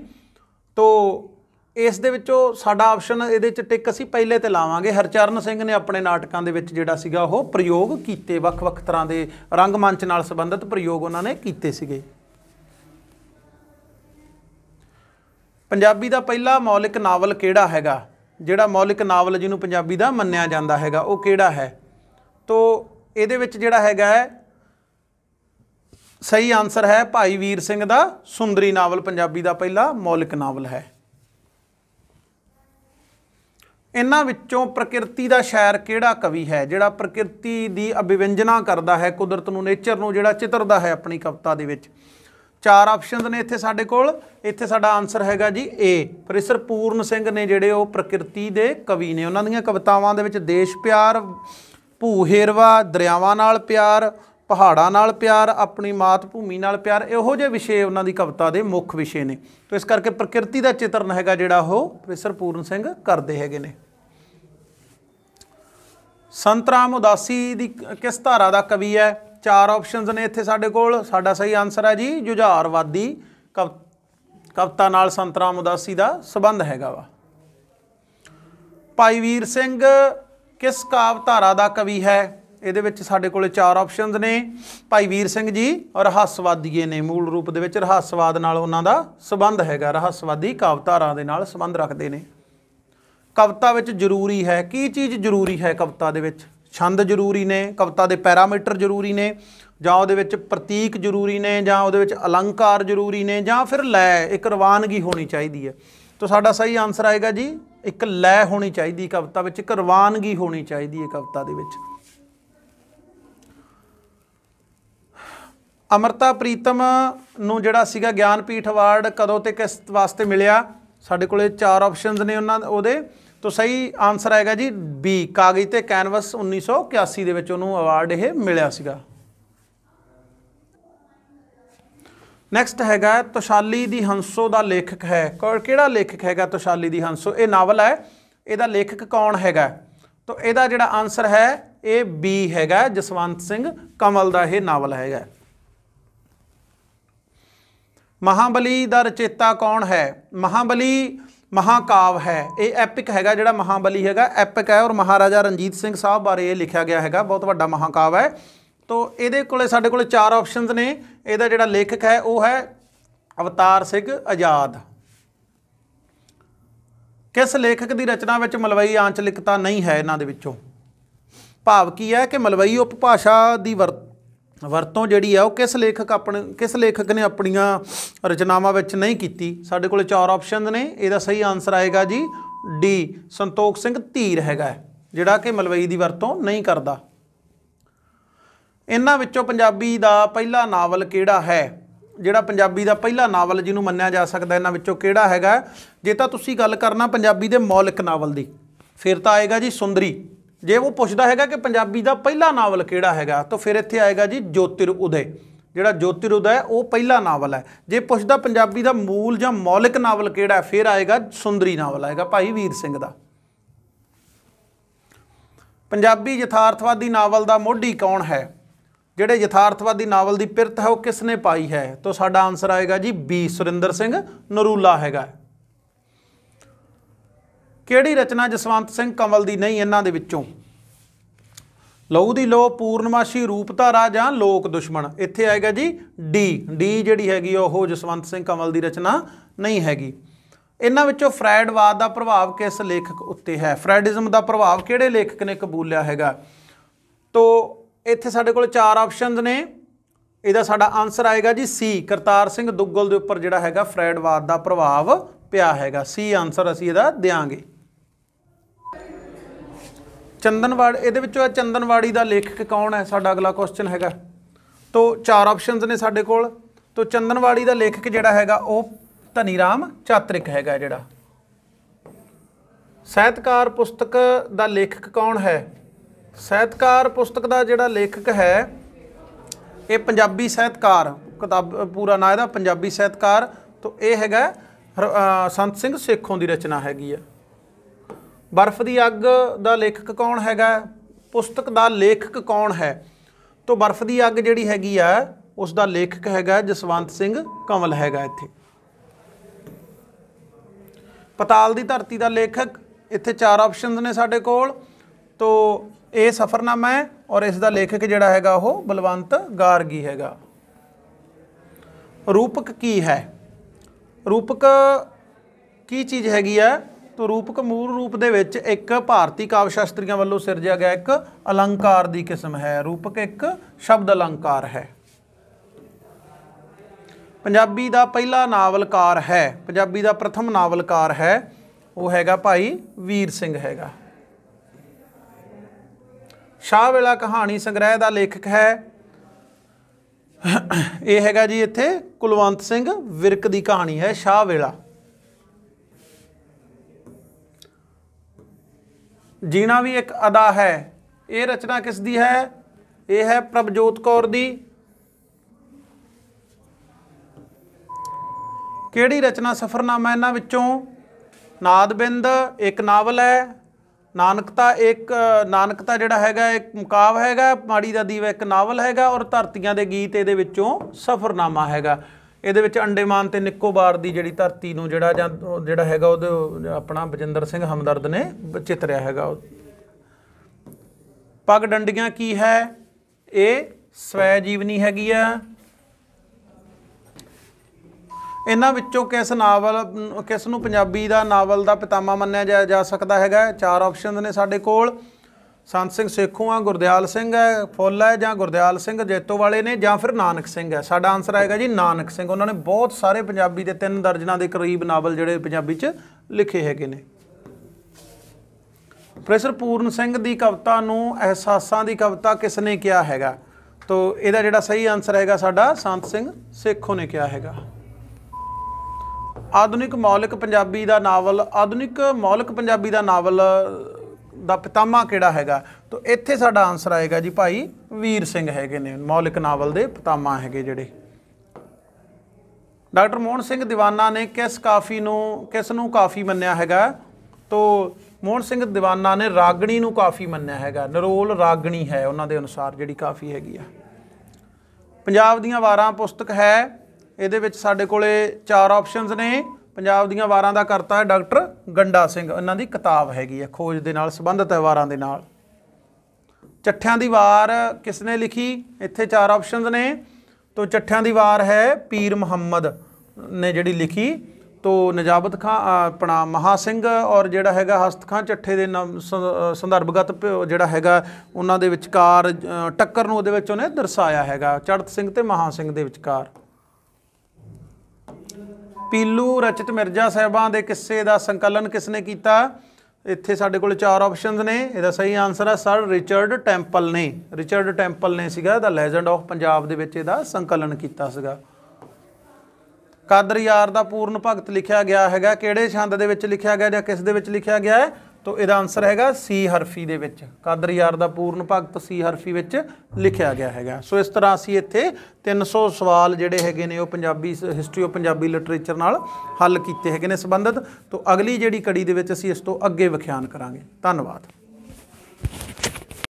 ਤੋਂ ਇਸ ਦੇ ਵਿੱਚੋਂ ਸਾਡਾ ਆਪਸ਼ਨ ਇਹਦੇ ਚ ਟਿਕ ਅਸੀਂ ਪਹਿਲੇ ਤੇ ਲਾਵਾਂਗੇ ਹਰਚਰਨ ਸਿੰਘ ਨੇ ਆਪਣੇ ਨਾਟਕਾਂ ਦੇ ਵਿੱਚ ਜਿਹੜਾ ਸੀਗਾ ਉਹ ਪ੍ਰਯੋਗ ਕੀਤੇ ਵੱਖ-ਵੱਖ ਤਰ੍ਹਾਂ ਦੇ ਰੰਗਮੰਚ ਨਾਲ ਸੰਬੰਧਿਤ ਪ੍ਰਯੋਗ ਉਹਨਾਂ ਨੇ ਕੀਤੇ ਸੀਗੇ ਪੰਜਾਬੀ ਦਾ ਪਹਿਲਾ ਮੌਲਿਕ ਨਾਵਲ ਕਿਹੜਾ ਹੈਗਾ ਜਿਹੜਾ ਮੌਲਿਕ ਨਾਵਲ ਜਿਹਨੂੰ ਪੰਜਾਬੀ ਦਾ ਮੰਨਿਆ ਜਾਂਦਾ ਹੈਗਾ ਉਹ ਕਿਹੜਾ ਹੈ ਤੋ ਇਹਦੇ ਵਿੱਚ ਜਿਹੜਾ ਹੈਗਾ ਹੈ ਸਹੀ ਆਨਸਰ ਹੈ ਭਾਈ ਵੀਰ ਸਿੰਘ ਦਾ ਸੁੰਦਰੀ ਨਾਵਲ ਪੰਜਾਬੀ ਦਾ ਪਹਿਲਾ ਮੌਲਿਕ ਨਾਵਲ ਹੈ ਇਹਨਾਂ ਵਿੱਚੋਂ ਪ੍ਰਕਿਰਤੀ ਦਾ ਸ਼ਾਇਰ ਕਿਹੜਾ ਕਵੀ ਹੈ ਜਿਹੜਾ ਪ੍ਰਕਿਰਤੀ ਦੀ ਅਭਿਵਿੰਜਨਾ ਕਰਦਾ ਹੈ ਕੁਦਰਤ ਨੂੰ ਨੇਚਰ ਨੂੰ ਜਿਹੜਾ ਚਿੱਤਰਦਾ ਹੈ ਆਪਣੀ ਕਵਿਤਾ ਦੇ ਵਿੱਚ ਚਾਰ ਆਪਸ਼ਨਸ ਨੇ ਇੱਥੇ ਸਾਡੇ ਕੋਲ ਇੱਥੇ ਸਾਡਾ ਆਨਸਰ ਹੈਗਾ ਜੀ ਏ ਪ੍ਰੋਫੈਸਰ ਪੂਰਨ ਸਿੰਘ ਨੇ ਜਿਹੜੇ ਉਹ ਪ੍ਰਕਿਰਤੀ ਦੇ ਕਵੀ ਨੇ ਉਹਨਾਂ ਦੀਆਂ ਕਵਿਤਾਵਾਂ ਦੇ ਵਿੱਚ ਦੇਸ਼ ਪਿਆਰ ਭੂ ਹੇਰਵਾ ਦਰਿਆਵਾਂ ਨਾਲ ਪਿਆਰ ਪਹਾੜਾਂ ਨਾਲ ਪਿਆਰ ਆਪਣੀ ਮਾਤ ਭੂਮੀ ਨਾਲ ਪਿਆਰ ਇਹੋ ਜਿਹੇ ਵਿਸ਼ੇ ਉਹਨਾਂ ਦੀ ਕਵਿਤਾ ਦੇ ਮੁੱਖ ਵਿਸ਼ੇ ਨੇ ਤੋਂ ਇਸ ਕਰਕੇ ਪ੍ਰਕਿਰਤੀ ਦਾ ਚਿਤਰਨ ਹੈਗਾ ਜਿਹੜਾ ਉਹ ਪ੍ਰੋਫੈਸਰ ਪੂਰਨ ਸਿੰਘ ਕਰਦੇ ਹੈਗੇ ਨੇ ਸੰਤਰਾਮ ਉਦਾਸੀ ਦੀ ਕਿਸ ਧਾਰਾ ਦਾ ਕਵੀ ਹੈ ਚਾਰ ਆਪਸ਼ਨਸ ਨੇ ਇੱਥੇ ਸਾਡੇ ਕੋਲ ਸਾਡਾ ਸਹੀ ਆਨਸਰ ਹੈ ਜੀ ਜੁਝਾਰਵਾਦੀ ਕਵਤਾ ਨਾਲ ਸੰਤਰਾਮ ਉਦਾਸੀ ਦਾ ਸਬੰਧ ਹੈਗਾ ਵਾ ਭਾਈ ਵੀਰ ਸਿੰਘ ਕਿਸ ਕਾਵ ਧਾਰਾ ਦਾ ਕਵੀ ਹੈ ਇਹਦੇ ਵਿੱਚ ਸਾਡੇ ਕੋਲੇ ਚਾਰ ਆਪਸ਼ਨਸ ਨੇ ਭਾਈ ਵੀਰ ਸਿੰਘ ਜੀ ਰਹੱਸਵਾਦੀਏ ਨੇ ਮੂਲ ਰੂਪ ਦੇ ਵਿੱਚ ਰਹੱਸਵਾਦ ਨਾਲ ਉਹਨਾਂ ਦਾ ਸਬੰਧ ਹੈਗਾ ਰਹੱਸਵਾਦੀ ਕਵਤਾਰਾਂ ਦੇ ਨਾਲ ਸਬੰਧ ਰੱਖਦੇ ਨੇ ਕਵਤਾ ਵਿੱਚ ਜ਼ਰੂਰੀ ਹੈ ਕੀ ਚੀਜ਼ ਜ਼ਰੂਰੀ ਹੈ ਕਵਤਾ ਦੇ ਵਿੱਚ ਛੰਦ ਜ਼ਰੂਰੀ ਨੇ ਕਵਿਤਾ ਦੇ ਪੈਰਾਮੀਟਰ ਜ਼ਰੂਰੀ ਨੇ ਜਾਂ ਉਹਦੇ ਵਿੱਚ ਪ੍ਰਤੀਕ ਜ਼ਰੂਰੀ ਨੇ ਜਾਂ ਉਹਦੇ ਵਿੱਚ ਅਲੰਕਾਰ ਜ਼ਰੂਰੀ ਨੇ ਜਾਂ ਫਿਰ ਲੈ ਇੱਕ ਰਵਾਨਗੀ ਹੋਣੀ ਚਾਹੀਦੀ ਹੈ ਤਾਂ ਸਾਡਾ ਸਹੀ ਆਨਸਰ ਆਏਗਾ ਜੀ ਇੱਕ ਲੈ ਹੋਣੀ ਚਾਹੀਦੀ ਕਵਿਤਾ ਵਿੱਚ ਇੱਕ ਰਵਾਨਗੀ ਹੋਣੀ ਚਾਹੀਦੀ ਹੈ ਕਵਿਤਾ ਦੇ ਵਿੱਚ ਅਮਰਤਾ ਪ੍ਰੀਤਮ ਨੂੰ ਜਿਹੜਾ ਸੀਗਾ ਗਿਆਨਪੀਠ ਅਵਾਰਡ ਕਦੋਂ ਤੇ ਕਿਸ ਵਾਸਤੇ ਮਿਲਿਆ ਸਾਡੇ ਕੋਲੇ ਚਾਰ ਆਪਸ਼ਨਸ ਨੇ ਉਹਨਾਂ ਉਹਦੇ ਤੋ ਸਹੀ ਆਨਸਰ ਆਏਗਾ ਜੀ ਬੀ ਕਾਗਜ਼ ਤੇ ਕੈਨਵਸ 1981 ਦੇ ਵਿੱਚ ਉਹਨੂੰ ਅਵਾਰਡ ਇਹ ਮਿਲਿਆ ਸੀਗਾ ਨੈਕਸਟ ਹੈਗਾ ਤੁਸ਼ਾਲੀ ਦੀ ਹੰਸੋ ਦਾ ਲੇਖਕ ਹੈ ਕਿਹੜਾ ਲੇਖਕ ਹੈਗਾ ਤੁਸ਼ਾਲੀ ਦੀ ਹੰਸੋ ਇਹ ਨਾਵਲ ਹੈ ਇਹਦਾ ਲੇਖਕ ਕੌਣ ਹੈਗਾ ਤੋ ਇਹਦਾ ਜਿਹੜਾ ਆਨਸਰ ਹੈ ਇਹ ਬੀ ਹੈਗਾ ਜਸਵੰਤ ਸਿੰਘ ਕਮਲ ਦਾ ਇਹ ਨਾਵਲ ਹੈਗਾ ਮਹਾਬਲੀ ਦਾ ਰਚੇਤਾ ਕੌਣ ਹੈ ਮਹਾਬਲੀ ਮਹਾਕਾਵ ਹੈ ਇਹ ਐਪਿਕ ਹੈਗਾ ਜਿਹੜਾ ਮਹਾਬਲੀ ਹੈਗਾ ਐਪਿਕ ਹੈ ਔਰ ਮਹਾਰਾਜਾ ਰਣਜੀਤ ਸਿੰਘ ਸਾਹਿਬ ਬਾਰੇ ਇਹ ਲਿਖਿਆ ਗਿਆ ਹੈਗਾ ਬਹੁਤ ਵੱਡਾ ਮਹਾਕਾਵ ਹੈ ਤੋਂ ਇਹਦੇ ਕੋਲੇ ਸਾਡੇ ਕੋਲੇ ਚਾਰ ਆਪਸ਼ਨਸ ਨੇ ਇਹਦਾ ਜਿਹੜਾ ਲੇਖਕ ਹੈ ਉਹ ਹੈ ਅਵਤਾਰ ਸਿੰਘ ਆਜ਼ਾਦ ਕਿਸ ਲੇਖਕ ਦੀ ਰਚਨਾ ਵਿੱਚ ਮਲਵਈ ਆਂਚਲਿਕਤਾ ਨਹੀਂ ਹੈ ਇਹਨਾਂ ਦੇ ਵਿੱਚੋਂ ਭਾਵ ਕੀ ਹੈ ਕਿ ਮਲਵਈ ਉਪਭਾਸ਼ਾ ਦੀ ਵਰਤ ਵਰਤੋਂ ਜਿਹੜੀ ਆ ਉਹ ਕਿਸ ਲੇਖਕ ਆਪਣੇ ਕਿਸ ਲੇਖਕ ਨੇ ਆਪਣੀਆਂ ਰਚਨਾਵਾਂ ਵਿੱਚ ਨਹੀਂ ਕੀਤੀ ਸਾਡੇ ਕੋਲ ਚਾਰ ਆਪਸ਼ਨ ਨੇ ਇਹਦਾ ਸਹੀ ਆਨਸਰ ਆਏਗਾ ਜੀ ਡੀ ਸੰਤੋਖ ਸਿੰਘ ਧੀਰ ਹੈਗਾ ਜਿਹੜਾ ਕਿ ਮਲਵਈ ਦੀ ਵਰਤੋਂ ਨਹੀਂ ਕਰਦਾ ਇਹਨਾਂ ਵਿੱਚੋਂ ਪੰਜਾਬੀ ਦਾ ਪਹਿਲਾ ਨਾਵਲ ਕਿਹੜਾ ਹੈ ਜਿਹੜਾ ਪੰਜਾਬੀ ਦਾ ਪਹਿਲਾ ਨਾਵਲ ਜਿਹਨੂੰ ਮੰਨਿਆ ਜਾ ਸਕਦਾ ਇਹਨਾਂ ਵਿੱਚੋਂ ਕਿਹੜਾ ਹੈਗਾ ਜੇ ਤਾਂ ਤੁਸੀਂ ਗੱਲ ਕਰਨਾ ਪੰਜਾਬੀ ਦੇ ਮੌਲਿਕ ਨਾਵਲ ਦੀ ਫਿਰ ਤਾਂ ਆਏਗਾ ਜੀ ਸੁੰਦਰੀ ਜੇ ਉਹ ਪੁੱਛਦਾ ਹੈਗਾ ਕਿ ਪੰਜਾਬੀ ਦਾ ਪਹਿਲਾ ਨਾਵਲ ਕਿਹੜਾ ਹੈਗਾ ਤਾਂ ਫਿਰ ਇੱਥੇ ਆਏਗਾ ਜੀ ਜੋਤਿਰ ਉਦੈ ਜਿਹੜਾ ਜੋਤਿਰ ਉਦੈ ਉਹ ਪਹਿਲਾ ਨਾਵਲ ਹੈ ਜੇ ਪੁੱਛਦਾ ਪੰਜਾਬੀ ਦਾ ਮੂਲ ਜਾਂ ਮੌਲਿਕ ਨਾਵਲ ਕਿਹੜਾ ਹੈ ਫਿਰ ਆਏਗਾ ਸੁੰਦਰੀ ਨਾਵਲ ਆਏਗਾ ਭਾਈ ਵੀਰ ਸਿੰਘ ਦਾ ਪੰਜਾਬੀ ਯਥਾਰਥਵਾਦੀ ਨਾਵਲ ਦਾ ਮੋਢੀ ਕੌਣ ਹੈ ਜਿਹੜੇ ਯਥਾਰਥਵਾਦੀ ਨਾਵਲ ਦੀ ਪਿਰਤ ਹੈ ਉਹ ਕਿਸ ਨੇ ਪਾਈ ਹੈ ਤਾਂ ਸਾਡਾ ਆਨਸਰ ਆਏਗਾ ਜੀ ਬੀ ਸੁਰਿੰਦਰ ਸਿੰਘ ਨਰੂਲਾ ਹੈਗਾ ਕਿਹੜੀ ਰਚਨਾ ਜਸਵੰਤ ਸਿੰਘ ਕਮਲ ਦੀ ਨਹੀਂ ਇਹਨਾਂ ਦੇ ਵਿੱਚੋਂ ਲਹੂ ਦੀ ਲੋ ਪੂਰਨਮਾਸ਼ੀ ਰੂਪਧਾਰਾ ਜਾਂ ਲੋਕ ਦੁਸ਼ਮਣ ਇੱਥੇ ਆਏਗਾ ਜੀ ਡੀ ਡੀ ਜਿਹੜੀ ਹੈਗੀ ਉਹ ਜਸਵੰਤ ਸਿੰਘ ਕਮਲ ਦੀ ਰਚਨਾ ਨਹੀਂ ਹੈਗੀ ਇਹਨਾਂ ਵਿੱਚੋਂ ਫ੍ਰੈਡਵਾਦ ਦਾ ਪ੍ਰਭਾਵ ਕਿਸ ਲੇਖਕ ਉੱਤੇ ਹੈ ਫ੍ਰੈਡਿਜ਼ਮ ਦਾ ਪ੍ਰਭਾਵ ਕਿਹੜੇ ਲੇਖਕ ਨੇ ਕਬੂਲਿਆ ਹੈਗਾ ਤੋਂ ਇੱਥੇ ਸਾਡੇ ਕੋਲ ਚਾਰ ਆਪਸ਼ਨਸ ਨੇ ਇਹਦਾ ਸਾਡਾ ਆਨਸਰ ਆਏਗਾ ਜੀ ਸੀ ਕਰਤਾਰ ਸਿੰਘ ਦੁੱਗਲ ਦੇ ਉੱਪਰ ਜਿਹੜਾ ਹੈਗਾ ਫ੍ਰੈਡਵਾਦ ਦਾ ਪ੍ਰਭਾਵ ਪਿਆ ਹੈਗਾ ਸੀ ਆਨਸਰ ਅਸੀਂ ਇਹਦਾ ਦੇਾਂਗੇ ਚੰਦਨਵਾੜ ਇਹਦੇ ਵਿੱਚੋਂ ਇਹ ਚੰਦਨਵਾੜੀ ਦਾ ਲੇਖਕ ਕੌਣ ਹੈ ਸਾਡਾ ਅਗਲਾ ਕੁਐਸਚਨ ਹੈਗਾ ਤੋਂ ਚਾਰ ਆਪਸ਼ਨਸ ਨੇ ਸਾਡੇ ਕੋਲ ਤੋਂ ਚੰਦਨਵਾੜੀ ਦਾ ਲੇਖਕ ਜਿਹੜਾ ਹੈਗਾ ਉਹ ਧਨੀਰਾਮ ਚਾਤ੍ਰਿਕ ਹੈਗਾ ਜਿਹੜਾ ਸਹਿਤਕਾਰ ਪੁਸਤਕ ਦਾ ਲੇਖਕ ਕੌਣ ਹੈ ਸਹਿਤਕਾਰ ਪੁਸਤਕ ਦਾ ਜਿਹੜਾ ਲੇਖਕ ਹੈ ਇਹ ਪੰਜਾਬੀ ਸਹਿਤਕਾਰ ਕਿਤਾਬ ਪੂਰਾ ਨਾਮ ਇਹਦਾ ਪੰਜਾਬੀ ਸਹਿਤਕਾਰ ਤੋਂ ਇਹ ਹੈਗਾ ਸੰਤ ਸਿੰਘ ਸੇਖੋਂ ਦੀ ਰਚਨਾ ਹੈਗੀ ਆ ਬਰਫ਼ ਦੀ ਅੱਗ ਦਾ ਲੇਖਕ ਕੌਣ ਹੈਗਾ ਪੁਸਤਕ ਦਾ ਲੇਖਕ ਕੌਣ ਹੈ ਤੋਂ ਬਰਫ਼ ਦੀ ਅੱਗ ਜਿਹੜੀ ਹੈਗੀ ਆ ਉਸ ਦਾ ਲੇਖਕ ਹੈਗਾ ਜਸਵੰਤ ਸਿੰਘ ਕਮਲ ਹੈਗਾ ਇੱਥੇ ਪਤਾਲ ਦੀ ਧਰਤੀ ਦਾ ਲੇਖਕ ਇੱਥੇ ਚਾਰ ਆਪਸ਼ਨਸ ਨੇ ਸਾਡੇ ਕੋਲ ਤੋਂ ਇਹ ਸਫਰਨਾਮਾ ਹੈ ਔਰ ਇਸ ਦਾ ਲੇਖਕ ਜਿਹੜਾ ਹੈਗਾ ਉਹ ਬਲਵੰਤ ਗਾਰਗੀ ਹੈਗਾ ਰੂਪਕ ਕੀ ਹੈ ਰੂਪਕ ਕੀ ਚੀਜ਼ ਹੈਗੀ ਆ ਤੋ ਰੂਪਕ ਮੂਲ ਰੂਪ ਦੇ ਵਿੱਚ ਇੱਕ ਭਾਰਤੀ ਕਾਵਿ ਸ਼ਾਸਤਰੀਆਂ ਵੱਲੋਂ ਸਿਰਜਿਆ ਗਿਆ ਇੱਕ ਅਲੰਕਾਰ ਦੀ ਕਿਸਮ ਹੈ ਰੂਪਕ ਇੱਕ ਸ਼ਬਦ ਅਲੰਕਾਰ ਹੈ ਪੰਜਾਬੀ ਦਾ ਪਹਿਲਾ ਨਾਵਲਕਾਰ ਹੈ ਪੰਜਾਬੀ ਦਾ ਪ੍ਰਥਮ ਨਾਵਲਕਾਰ ਹੈ ਉਹ ਹੈਗਾ ਭਾਈ ਵੀਰ ਸਿੰਘ ਹੈਗਾ ਸ਼ਾਹ ਵੇਲਾ ਕਹਾਣੀ ਸੰਗ੍ਰਹਿ ਦਾ ਲੇਖਕ ਹੈ ਇਹ ਹੈਗਾ ਜੀ ਇੱਥੇ ਕੁਲਵੰਤ ਸਿੰਘ ਵਿਰਕ ਦੀ ਕਹਾਣੀ ਹੈ ਸ਼ਾਹ ਵੇਲਾ ਜੀਣਾ ਵੀ ਇੱਕ ਅਦਾ ਹੈ ਇਹ ਰਚਨਾ ਕਿਸ ਦੀ ਹੈ ਇਹ ਹੈ ਪ੍ਰਭਜੋਤ ਕੌਰ ਦੀ ਕਿਹੜੀ ਰਚਨਾ ਸਫਰਨਾਮਾ ਇਹਨਾਂ ਵਿੱਚੋਂ ਨਾਦਬਿੰਦ ਇੱਕ ਨਾਵਲ ਹੈ ਨਾਨਕਤਾ ਇੱਕ ਨਾਨਕਤਾ ਜਿਹੜਾ ਹੈਗਾ ਇੱਕ ਮੁਕਾਬ ਹੈਗਾ ਮਾੜੀ ਦਾ ਦੀਵਾ ਇੱਕ ਨਾਵਲ ਹੈਗਾ ਔਰ ਧਰਤੀਆਂ ਦੇ ਗੀਤ ਇਹਦੇ ਵਿੱਚੋਂ ਸਫਰਨਾਮਾ ਹੈਗਾ ਇਹਦੇ ਵਿੱਚ ਅੰਡੇਮਾਨ ਤੇ ਨਿਕੋਬਾਰ ਦੀ ਜਿਹੜੀ ਧਰਤੀ ਨੂੰ ਜਿਹੜਾ ਜਾਂ ਜਿਹੜਾ ਹੈਗਾ ਉਹ ਆਪਣਾ ਬਜਿੰਦਰ ਸਿੰਘ ਹਮਦਰਦ ਨੇ ਚਿਤਰਿਆ ਹੈਗਾ ਪਗ ਡੰਡੀਆਂ ਕੀ ਹੈ ਇਹ ਸਵੈ ਜੀਵਨੀ ਹੈਗੀ ਆ ਇਹਨਾਂ ਵਿੱਚੋਂ ਕਿਸ ਨਾਵਲ ਕਿਸ ਨੂੰ ਪੰਜਾਬੀ ਦਾ ਨਾਵਲ ਦਾ ਪਿਤਾਮਾ ਮੰਨਿਆ ਜਾ ਸਕਦਾ ਹੈਗਾ ਚਾਰ ਆਪਸ਼ਨਸ ਨੇ ਸਾਡੇ ਕੋਲ ਸੰਤ ਸਿੰਘ ਸੇਖੋਂ ਆ ਗੁਰਦਿਆਲ ਸਿੰਘ ਹੈ ਫੁੱਲ ਹੈ ਜਾਂ ਗੁਰਦਿਆਲ ਸਿੰਘ ਜੇਤੋ ਵਾਲੇ ਨੇ ਜਾਂ ਫਿਰ ਨਾਨਕ ਸਿੰਘ ਹੈ ਸਾਡਾ ਆਨਸਰ ਆਏਗਾ ਜੀ ਨਾਨਕ ਸਿੰਘ ਉਹਨਾਂ ਨੇ ਬਹੁਤ ਸਾਰੇ ਪੰਜਾਬੀ ਦੇ ਤਿੰਨ ਦਰਜਨਾਂ ਦੇ ਕਰੀਬ ਨਾਵਲ ਜਿਹੜੇ ਪੰਜਾਬੀ 'ਚ ਲਿਖੇ ਹੈਗੇ ਨੇ ਪ੍ਰੋਫੈਸਰ ਪੂਰਨ ਸਿੰਘ ਦੀ ਕਵਿਤਾ ਨੂੰ ਅਹਿਸਾਸਾਂ ਦੀ ਕਵਿਤਾ ਕਿਸ ਨੇ ਕਿਹਾ ਹੈਗਾ ਤੋ ਇਹਦਾ ਜਿਹੜਾ ਸਹੀ ਆਨਸਰ ਹੈਗਾ ਸਾਡਾ ਸੰਤ ਸਿੰਘ ਸੇਖੋਂ ਨੇ ਕਿਹਾ ਹੈਗਾ ਆਧੁਨਿਕ ਮੌਲਿਕ ਪੰਜਾਬੀ ਦਾ ਨਾਵਲ ਆਧੁਨਿਕ ਮੌਲਿਕ ਪੰਜਾਬੀ ਦਾ ਨਾਵਲ ਦਾ ਪਿਤਾਮਾ ਕਿਹੜਾ ਹੈਗਾ ਤਾਂ ਇੱਥੇ ਸਾਡਾ ਆਨਸਰ ਆਏਗਾ ਜੀ ਭਾਈ ਵੀਰ ਸਿੰਘ ਹੈਗੇ ਨੇ ਮੌਲਿਕ ਨਾਵਲ ਦੇ ਪਿਤਾਮਾ ਹੈਗੇ ਜਿਹੜੇ ਡਾਕਟਰ ਮੋਹਨ ਸਿੰਘ ਦੀਵਾਨਾ ਨੇ ਕਿਸ ਕਾਫੀ ਨੂੰ ਕਿਸ ਨੂੰ ਕਾਫੀ ਮੰਨਿਆ ਹੈਗਾ ਤੋਂ ਮੋਹਨ ਸਿੰਘ ਦੀਵਾਨਾ ਨੇ ਰਾਗਣੀ ਨੂੰ ਕਾਫੀ ਮੰਨਿਆ ਹੈਗਾ ਨਰੋਲ ਰਾਗਣੀ ਹੈ ਉਹਨਾਂ ਦੇ ਅਨੁਸਾਰ ਜਿਹੜੀ ਕਾਫੀ ਹੈਗੀ ਆ ਪੰਜਾਬ ਦੀਆਂ ਵਾਰਾਂ ਪੁਸਤਕ ਹੈ ਇਹਦੇ ਵਿੱਚ ਸਾਡੇ ਕੋਲੇ ਚਾਰ ਆਪਸ਼ਨਸ ਨੇ ਪੰਜਾਬ ਦੀਆਂ ਵਾਰਾਂ ਦਾ ਕਰਤਾ ਹੈ ਡਾਕਟਰ ਗੰਡਾ ਸਿੰਘ ਉਹਨਾਂ ਦੀ ਕਿਤਾਬ ਹੈਗੀ ਆ ਖੋਜ ਦੇ ਨਾਲ ਸੰਬੰਧਿਤ ਹੈ ਵਾਰਾਂ ਦੇ ਨਾਲ ਚੱਠਿਆਂ ਦੀ ਵਾਰ ਕਿਸ ਨੇ ਲਿਖੀ ਇੱਥੇ ਚਾਰ ਆਪਸ਼ਨਸ ਨੇ ਤੋਂ ਚੱਠਿਆਂ ਦੀ ਵਾਰ ਹੈ ਪੀਰ ਮੁਹੰਮਦ ਨੇ ਜਿਹੜੀ ਲਿਖੀ ਤੋਂ ਨਜਾਬਤ ਖਾਂ ਆਪਣਾ ਮਹਾ ਸਿੰਘ ਔਰ ਜਿਹੜਾ ਹੈਗਾ ਹਸਤ ਖਾਂ ਚੱਠੇ ਦੇ ਸੰਦਰਭਗਤ ਜਿਹੜਾ ਹੈਗਾ ਉਹਨਾਂ ਦੇ ਵਿਚਕਾਰ ਟੱਕਰ ਨੂੰ ਉਹਦੇ ਵਿੱਚ ਉਹਨੇ ਦਰਸਾਇਆ ਹੈਗਾ ਚੜਤ ਸਿੰਘ ਤੇ ਮਹਾ ਸਿੰਘ ਦੇ ਵਿਚਕਾਰ ਪੀਲੂ ਰਚਿਤ ਮਿਰਜ਼ਾ ਸਾਹਿਬਾਂ ਦੇ ਕਿੱਸੇ ਦਾ ਸੰਕਲਨ ਕਿਸਨੇ ਕੀਤਾ ਇੱਥੇ ਸਾਡੇ ਕੋਲ ਚਾਰ ਆਪਸ਼ਨਸ ਨੇ ਇਹਦਾ ਸਹੀ ਆਨਸਰ ਹੈ ਸਰ ਰਿਚਰਡ ਟੈਂਪਲ ਨੇ ਰਿਚਰਡ ਟੈਂਪਲ ਨੇ ਸੀਗਾ ਦਾ ਲੈਜੈਂਡ ਆਫ ਪੰਜਾਬ ਦੇ ਵਿੱਚ ਇਹਦਾ ਸੰਕਲਨ ਕੀਤਾ ਸੀਗਾ ਕਾਦਰ ਯਾਰ ਦਾ ਪੂਰਨ ਭਗਤ ਲਿਖਿਆ ਗਿਆ ਹੈਗਾ ਕਿਹੜੇ ਛੰਦ ਦੇ ਵਿੱਚ ਲਿਖਿਆ ਗਿਆ ਜਾਂ ਕਿਸ ਦੇ ਵਿੱਚ ਲਿਖਿਆ ਗਿਆ ਹੈ ਤੋ ਇਹਦਾ ਆਨਸਰ ਹੈਗਾ ਸੀ ਹਰਫੀ ਦੇ ਵਿੱਚ ਕਾਦਰ ਯਾਰ ਦਾ ਪੂਰਨ ਭਗਤ ਸੀ ਹਰਫੀ ਵਿੱਚ ਲਿਖਿਆ ਗਿਆ ਹੈਗਾ ਸੋ ਇਸ ਤਰ੍ਹਾਂ ਅਸੀਂ ਇੱਥੇ 300 ਸਵਾਲ ਜਿਹੜੇ ਹੈਗੇ ਨੇ ਉਹ Punjabi history of Punjabi literature ਨਾਲ ਹੱਲ ਕੀਤੇ ਹੈਗੇ ਨੇ ਸੰਬੰਧਿਤ ਤੋਂ ਅਗਲੀ ਜਿਹੜੀ ਕੜੀ ਦੇ ਵਿੱਚ ਅਸੀਂ ਇਸ ਤੋਂ ਅੱਗੇ ਵਿਖਿਆਨ ਕਰਾਂਗੇ ਧੰਨਵਾਦ